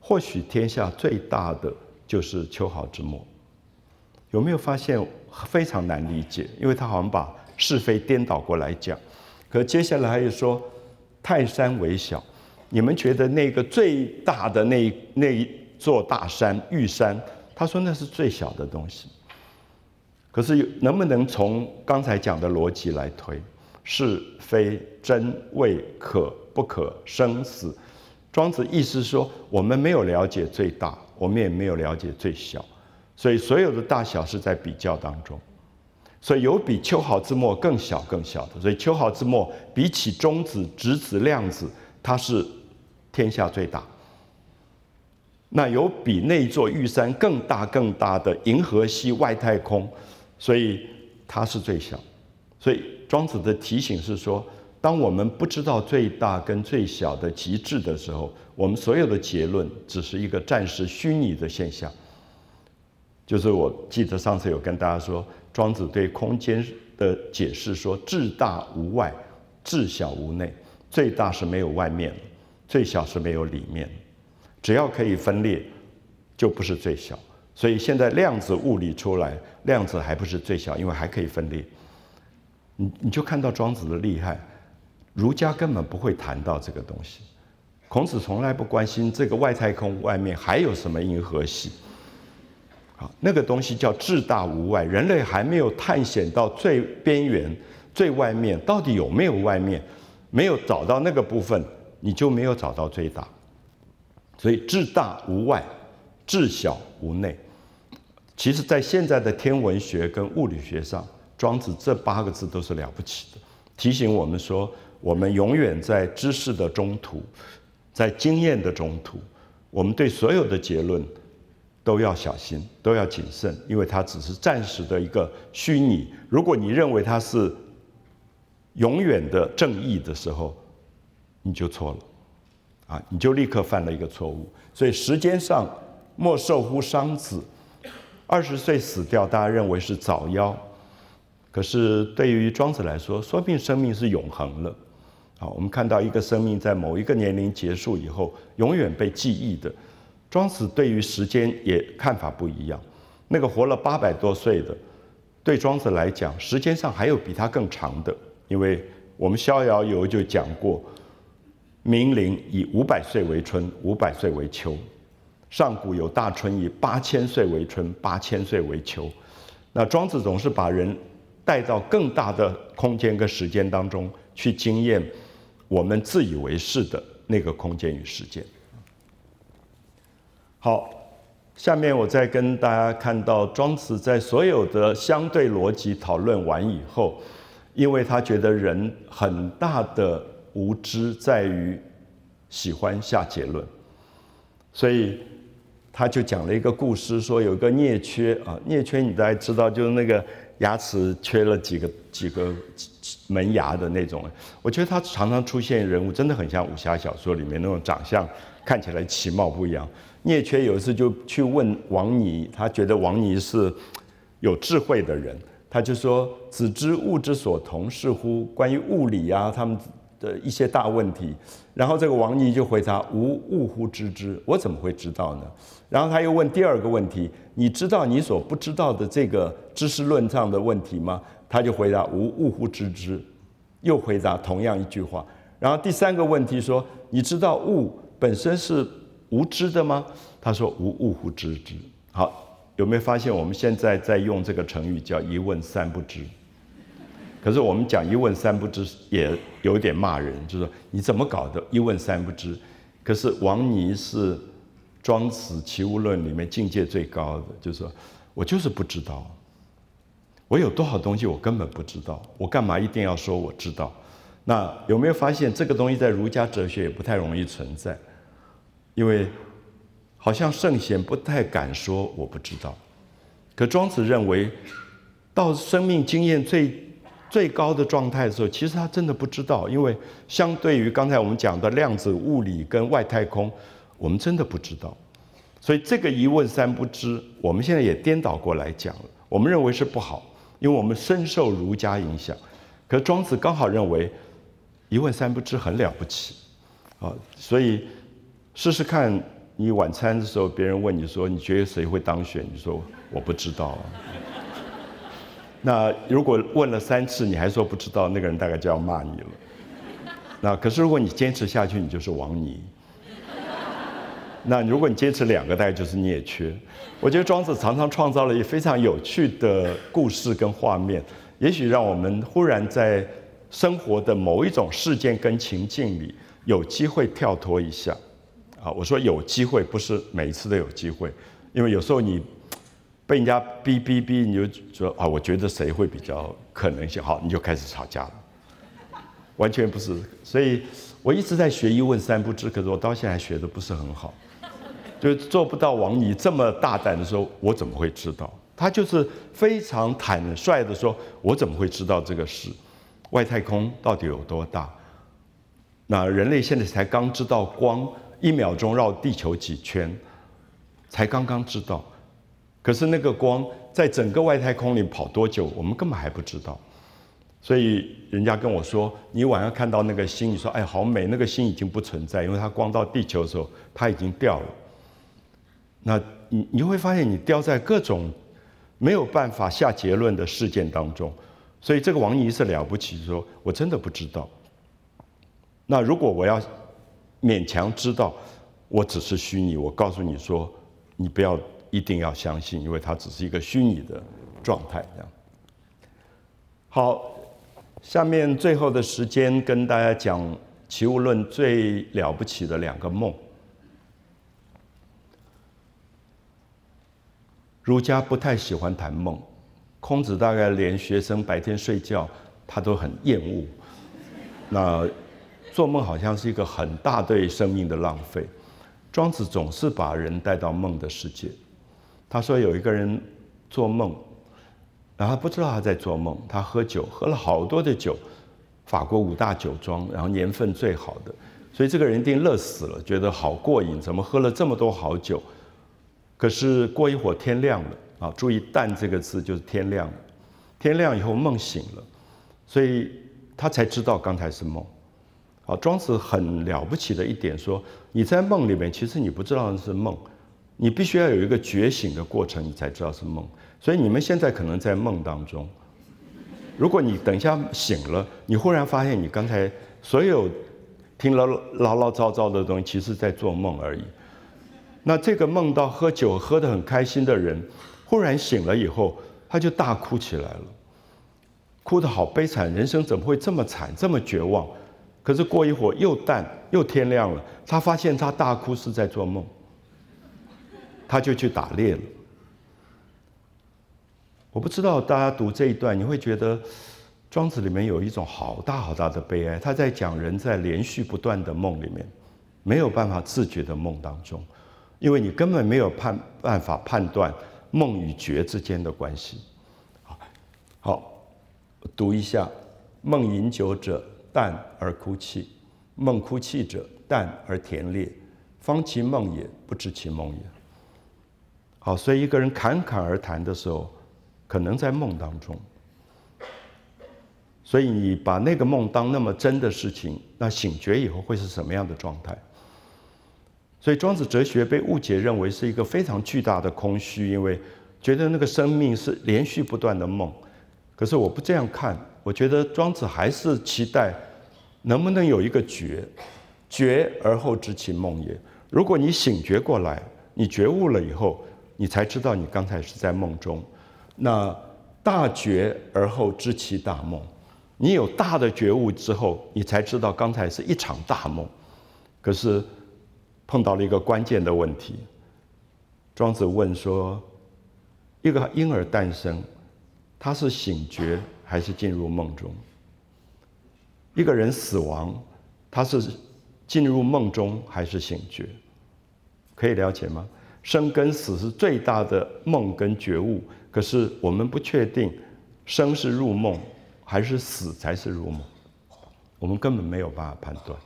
或许天下最大的就是秋毫之末。有没有发现非常难理解？因为他好像把是非颠倒过来讲，可接下来又说泰山为小。你们觉得那个最大的那那一座大山玉山，他说那是最小的东西。可是，能不能从刚才讲的逻辑来推，是非、真、伪、可、不可、生死？庄子意思说，我们没有了解最大，我们也没有了解最小，所以所有的大小是在比较当中，所以有比秋毫之末更小更小的。所以秋毫之末比起中子、质子、量子，它是。天下最大，那有比那座玉山更大更大的银河系外太空，所以它是最小。所以庄子的提醒是说，当我们不知道最大跟最小的极致的时候，我们所有的结论只是一个暂时虚拟的现象。就是我记得上次有跟大家说，庄子对空间的解释说：至大无外，至小无内。最大是没有外面。最小是没有里面，只要可以分裂，就不是最小。所以现在量子物理出来，量子还不是最小，因为还可以分裂。你你就看到庄子的厉害，儒家根本不会谈到这个东西。孔子从来不关心这个外太空外面还有什么银河系。好，那个东西叫至大无外，人类还没有探险到最边缘、最外面，到底有没有外面？没有找到那个部分。你就没有找到最大，所以至大无外，至小无内。其实，在现在的天文学跟物理学上，庄子这八个字都是了不起的，提醒我们说，我们永远在知识的中途，在经验的中途，我们对所有的结论都要小心，都要谨慎，因为它只是暂时的一个虚拟。如果你认为它是永远的正义的时候，你就错了，啊，你就立刻犯了一个错误。所以时间上莫受乎伤子，二十岁死掉，大家认为是早夭。可是对于庄子来说，说不定生命是永恒了。啊，我们看到一个生命在某一个年龄结束以后，永远被记忆的。庄子对于时间也看法不一样。那个活了八百多岁的，对庄子来讲，时间上还有比他更长的。因为我们《逍遥游》就讲过。明灵以五百岁为春，五百岁为秋。上古有大春，以八千岁为春，八千岁为秋。那庄子总是把人带到更大的空间跟时间当中去经验我们自以为是的那个空间与时间。好，下面我再跟大家看到庄子在所有的相对逻辑讨论完以后，因为他觉得人很大的。无知在于喜欢下结论，所以他就讲了一个故事，说有个聂缺啊，聂缺你大概知道，就是那个牙齿缺了几个几个门牙的那种。我觉得他常常出现人物，真的很像武侠小说里面那种长相，看起来其貌不扬。聂缺有一次就去问王尼，他觉得王尼是有智慧的人，他就说：“子知物之所同是乎？”关于物理啊，他们。的一些大问题，然后这个王尼就回答：无物乎知之？我怎么会知道呢？然后他又问第二个问题：你知道你所不知道的这个知识论上的问题吗？他就回答：无物乎知之。又回答同样一句话。然后第三个问题说：你知道物本身是无知的吗？他说：无物乎知之。好，有没有发现我们现在在用这个成语叫一问三不知？可是我们讲一问三不知也有点骂人，就是说你怎么搞的？一问三不知。可是王尼是《庄子·齐物论》里面境界最高的，就是说，我就是不知道，我有多少东西我根本不知道，我干嘛一定要说我知道？那有没有发现这个东西在儒家哲学也不太容易存在？因为好像圣贤不太敢说我不知道。可庄子认为，到生命经验最……最高的状态的时候，其实他真的不知道，因为相对于刚才我们讲的量子物理跟外太空，我们真的不知道。所以这个一问三不知，我们现在也颠倒过来讲了，我们认为是不好，因为我们深受儒家影响。可庄子刚好认为，一问三不知很了不起啊，所以试试看你晚餐的时候，别人问你说你觉得谁会当选，你说我不知道啊。那如果问了三次你还说不知道，那个人大概就要骂你了。那可是如果你坚持下去，你就是王尼。那如果你坚持两个，大概就是聂缺。我觉得庄子常常创造了一非常有趣的故事跟画面，也许让我们忽然在生活的某一种事件跟情境里有机会跳脱一下。啊，我说有机会不是每一次都有机会，因为有时候你。被人家逼逼逼，你就说啊，我觉得谁会比较可能性好？你就开始吵架了，完全不是。所以我一直在学一问三不知，可是我到现在学的不是很好，就做不到王尼这么大胆的说：“我怎么会知道？”他就是非常坦率的说：“我怎么会知道这个事？外太空到底有多大？那人类现在才刚知道光一秒钟绕地球几圈，才刚刚知道。”可是那个光在整个外太空里跑多久，我们根本还不知道。所以人家跟我说，你晚上看到那个星，你说哎好美，那个星已经不存在，因为它光到地球的时候，它已经掉了。那你你会发现，你掉在各种没有办法下结论的事件当中。所以这个王尼是了不起，说我真的不知道。那如果我要勉强知道，我只是虚拟，我告诉你说，你不要。一定要相信，因为它只是一个虚拟的状态。这样好，下面最后的时间跟大家讲《齐物论》最了不起的两个梦。儒家不太喜欢谈梦，孔子大概连学生白天睡觉他都很厌恶。那做梦好像是一个很大对生命的浪费。庄子总是把人带到梦的世界。他说有一个人做梦，然后不知道他在做梦。他喝酒，喝了好多的酒，法国五大酒庄，然后年份最好的，所以这个人一定乐死了，觉得好过瘾。怎么喝了这么多好酒？可是过一会儿天亮了，啊，注意“但”这个字就是天亮。天亮以后梦醒了，所以他才知道刚才是梦。啊，庄子很了不起的一点说，你在梦里面，其实你不知道那是梦。你必须要有一个觉醒的过程，你才知道是梦。所以你们现在可能在梦当中。如果你等一下醒了，你忽然发现你刚才所有听唠唠唠叨叨的东西，其实在做梦而已。那这个梦到喝酒喝得很开心的人，忽然醒了以后，他就大哭起来了，哭得好悲惨，人生怎么会这么惨，这么绝望？可是过一会儿又淡又天亮了，他发现他大哭是在做梦。他就去打猎了。我不知道大家读这一段，你会觉得《庄子》里面有一种好大好大的悲哀。他在讲人在连续不断的梦里面没有办法自觉的梦当中，因为你根本没有判办法判断梦与觉之间的关系。好，读一下：梦饮酒者，淡而哭泣；梦哭泣者，淡而甜烈。方其梦也，不知其梦也。好，所以一个人侃侃而谈的时候，可能在梦当中，所以你把那个梦当那么真的事情，那醒觉以后会是什么样的状态？所以庄子哲学被误解认为是一个非常巨大的空虚，因为觉得那个生命是连续不断的梦。可是我不这样看，我觉得庄子还是期待能不能有一个觉，觉而后知其梦也。如果你醒觉过来，你觉悟了以后。你才知道你刚才是在梦中。那大觉而后知其大梦。你有大的觉悟之后，你才知道刚才是一场大梦。可是碰到了一个关键的问题。庄子问说：一个婴儿诞生，他是醒觉还是进入梦中？一个人死亡，他是进入梦中还是醒觉？可以了解吗？生跟死是最大的梦跟觉悟，可是我们不确定，生是入梦，还是死才是入梦，我们根本没有办法判断。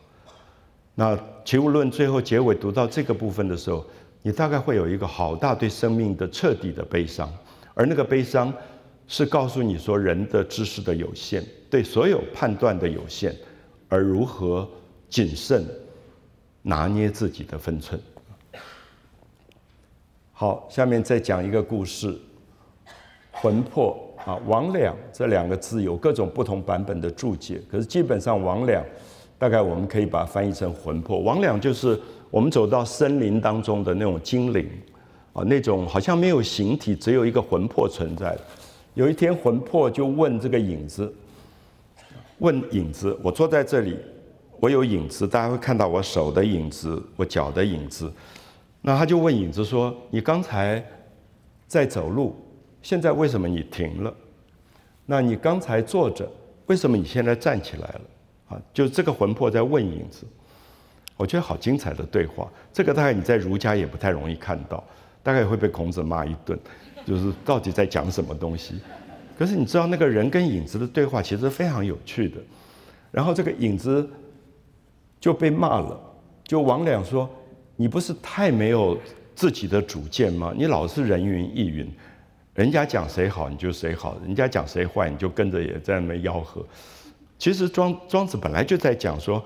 那《齐物论》最后结尾读到这个部分的时候，你大概会有一个好大对生命的彻底的悲伤，而那个悲伤，是告诉你说人的知识的有限，对所有判断的有限，而如何谨慎拿捏自己的分寸。好，下面再讲一个故事，《魂魄》啊，“魍魉这两个字有各种不同版本的注解，可是基本上“魍魉，大概我们可以把它翻译成“魂魄”。魍魉就是我们走到森林当中的那种精灵，啊，那种好像没有形体，只有一个魂魄存在有一天，魂魄就问这个影子，问影子：“我坐在这里，我有影子，大家会看到我手的影子，我脚的影子。”那他就问影子说：“你刚才在走路，现在为什么你停了？那你刚才坐着，为什么你现在站起来了？”啊，就是这个魂魄在问影子。我觉得好精彩的对话，这个大概你在儒家也不太容易看到，大概会被孔子骂一顿，就是到底在讲什么东西。可是你知道那个人跟影子的对话其实非常有趣的，然后这个影子就被骂了，就王良说。你不是太没有自己的主见吗？你老是人云亦云，人家讲谁好你就谁好，人家讲谁坏你就跟着也在那吆喝。其实庄庄子本来就在讲说，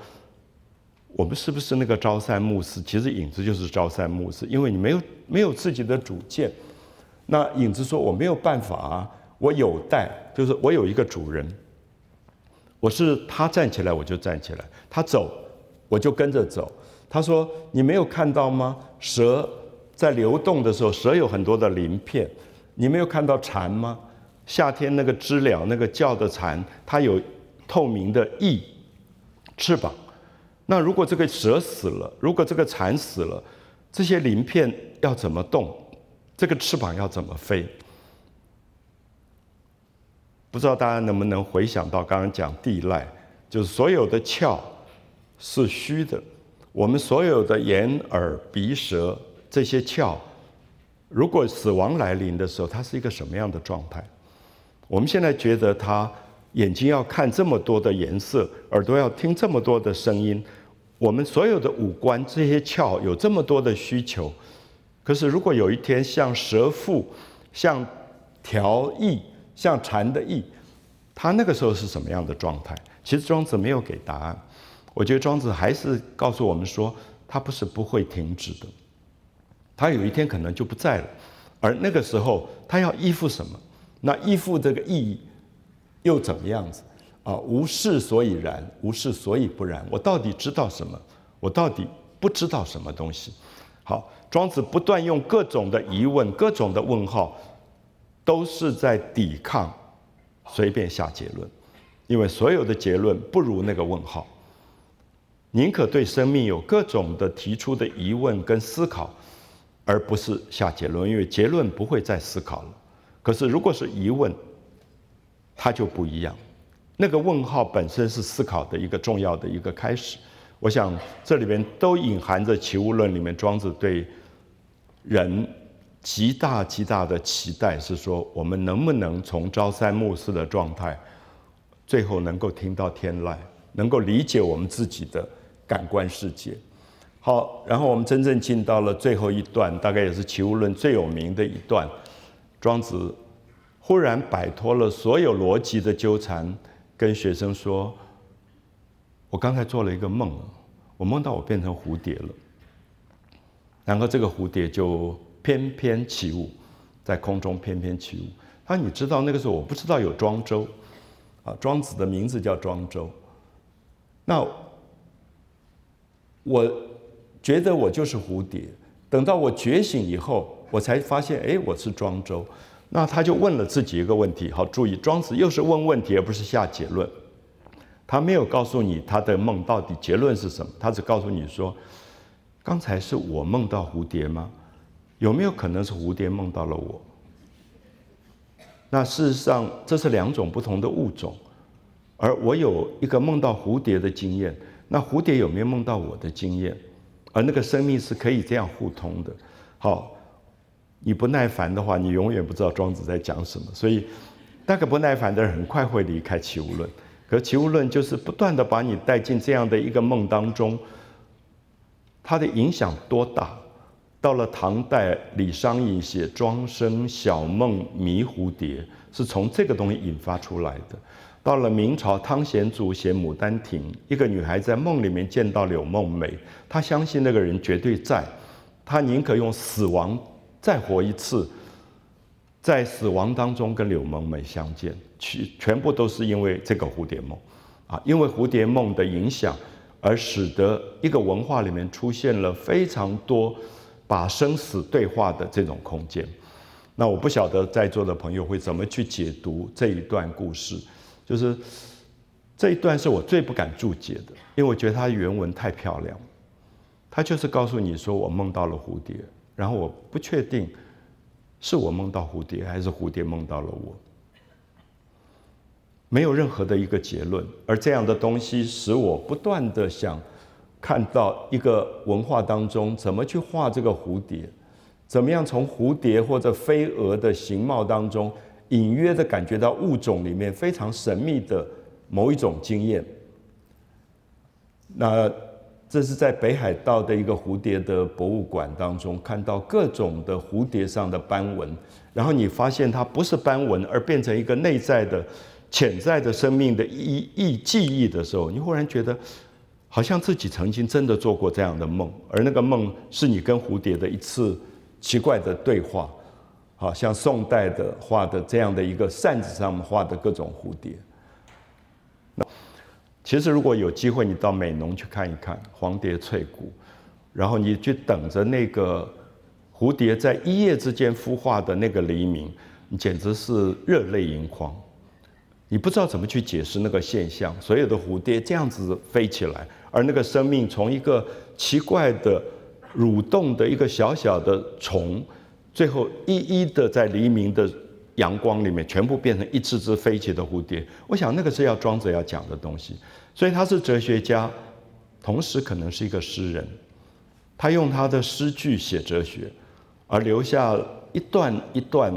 我们是不是那个朝三暮四？其实影子就是朝三暮四，因为你没有没有自己的主见。那影子说我没有办法啊，我有待，就是我有一个主人，我是他站起来我就站起来，他走我就跟着走。他说：“你没有看到吗？蛇在流动的时候，蛇有很多的鳞片。你没有看到蝉吗？夏天那个知了，那个叫的蝉，它有透明的翼翅膀。那如果这个蛇死了，如果这个蝉死了，这些鳞片要怎么动？这个翅膀要怎么飞？不知道大家能不能回想到刚刚讲地赖，就是所有的壳是虚的。”我们所有的眼、耳、鼻、舌这些窍，如果死亡来临的时候，它是一个什么样的状态？我们现在觉得，它眼睛要看这么多的颜色，耳朵要听这么多的声音，我们所有的五官这些窍有这么多的需求。可是，如果有一天像蛇腹、像条翼、像蝉的翼，它那个时候是什么样的状态？其实庄子没有给答案。我觉得庄子还是告诉我们说，他不是不会停止的，他有一天可能就不在了，而那个时候他要依附什么？那依附这个意义又怎么样子？啊，无事所以然，无事所以不然。我到底知道什么？我到底不知道什么东西？好，庄子不断用各种的疑问、各种的问号，都是在抵抗随便下结论，因为所有的结论不如那个问号。宁可对生命有各种的提出的疑问跟思考，而不是下结论，因为结论不会再思考了。可是如果是疑问，它就不一样。那个问号本身是思考的一个重要的一个开始。我想这里边都隐含着《齐物论》里面庄子对人极大极大的期待，是说我们能不能从朝三暮四的状态，最后能够听到天籁，能够理解我们自己的。感官世界，好，然后我们真正进到了最后一段，大概也是《齐物论》最有名的一段。庄子忽然摆脱了所有逻辑的纠缠，跟学生说：“我刚才做了一个梦，我梦到我变成蝴蝶了。然后这个蝴蝶就翩翩起舞，在空中翩翩起舞。他说：‘你知道，那个时候我不知道有庄周啊，庄子的名字叫庄周。那。”我觉得我就是蝴蝶，等到我觉醒以后，我才发现，哎，我是庄周。那他就问了自己一个问题，好，注意，庄子又是问问题而不是下结论，他没有告诉你他的梦到底结论是什么，他只告诉你说，刚才是我梦到蝴蝶吗？有没有可能是蝴蝶梦到了我？那事实上，这是两种不同的物种，而我有一个梦到蝴蝶的经验。那蝴蝶有没有梦到我的经验？而那个生命是可以这样互通的。好，你不耐烦的话，你永远不知道庄子在讲什么。所以，那个不耐烦的人很快会离开齐物论。可齐物论就是不断的把你带进这样的一个梦当中，它的影响多大？到了唐代，李商隐写“庄生晓梦迷蝴蝶”，是从这个东西引发出来的。到了明朝，汤显祖写《牡丹亭》，一个女孩在梦里面见到柳梦梅，她相信那个人绝对在，她宁可用死亡再活一次，在死亡当中跟柳梦梅相见，全全部都是因为这个蝴蝶梦，啊，因为蝴蝶梦的影响，而使得一个文化里面出现了非常多把生死对话的这种空间。那我不晓得在座的朋友会怎么去解读这一段故事。就是这一段是我最不敢注解的，因为我觉得它原文太漂亮。它就是告诉你说我梦到了蝴蝶，然后我不确定是我梦到蝴蝶，还是蝴蝶梦到了我，没有任何的一个结论。而这样的东西使我不断的想看到一个文化当中怎么去画这个蝴蝶，怎么样从蝴蝶或者飞蛾的形貌当中。隐约的感觉到物种里面非常神秘的某一种经验。那这是在北海道的一个蝴蝶的博物馆当中看到各种的蝴蝶上的斑纹，然后你发现它不是斑纹，而变成一个内在的、潜在的生命的意忆记忆的时候，你忽然觉得好像自己曾经真的做过这样的梦，而那个梦是你跟蝴蝶的一次奇怪的对话。好像宋代的画的这样的一个扇子上画的各种蝴蝶。那其实如果有机会你到美浓去看一看，黄蝶翠谷，然后你去等着那个蝴蝶在一夜之间孵化的那个黎明，你简直是热泪盈眶。你不知道怎么去解释那个现象，所有的蝴蝶这样子飞起来，而那个生命从一个奇怪的蠕动的一个小小的虫。最后，一一的在黎明的阳光里面，全部变成一只只飞起的蝴蝶。我想，那个是要庄子要讲的东西。所以他是哲学家，同时可能是一个诗人。他用他的诗句写哲学，而留下一段一段，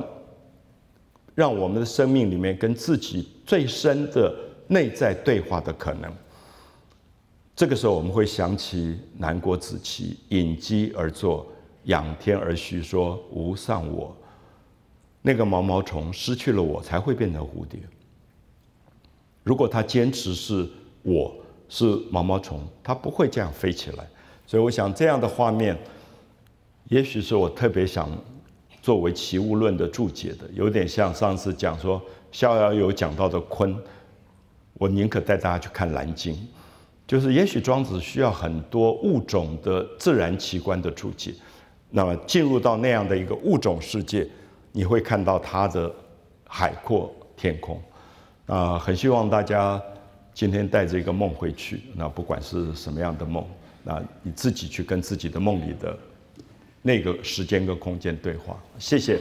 让我们的生命里面跟自己最深的内在对话的可能。这个时候，我们会想起南国子期，隐居而坐。仰天而嘘说：“无上我。”那个毛毛虫失去了我才会变成蝴蝶。如果他坚持是我是毛毛虫，他不会这样飞起来。所以我想这样的画面，也许是我特别想作为《奇物论》的注解的，有点像上次讲说《逍遥游》讲到的鲲。我宁可带大家去看《蓝鲸》，就是也许庄子需要很多物种的自然奇观的注解。那么进入到那样的一个物种世界，你会看到它的海阔天空。啊，很希望大家今天带着一个梦回去，那不管是什么样的梦，那你自己去跟自己的梦里的那个时间跟空间对话。谢谢。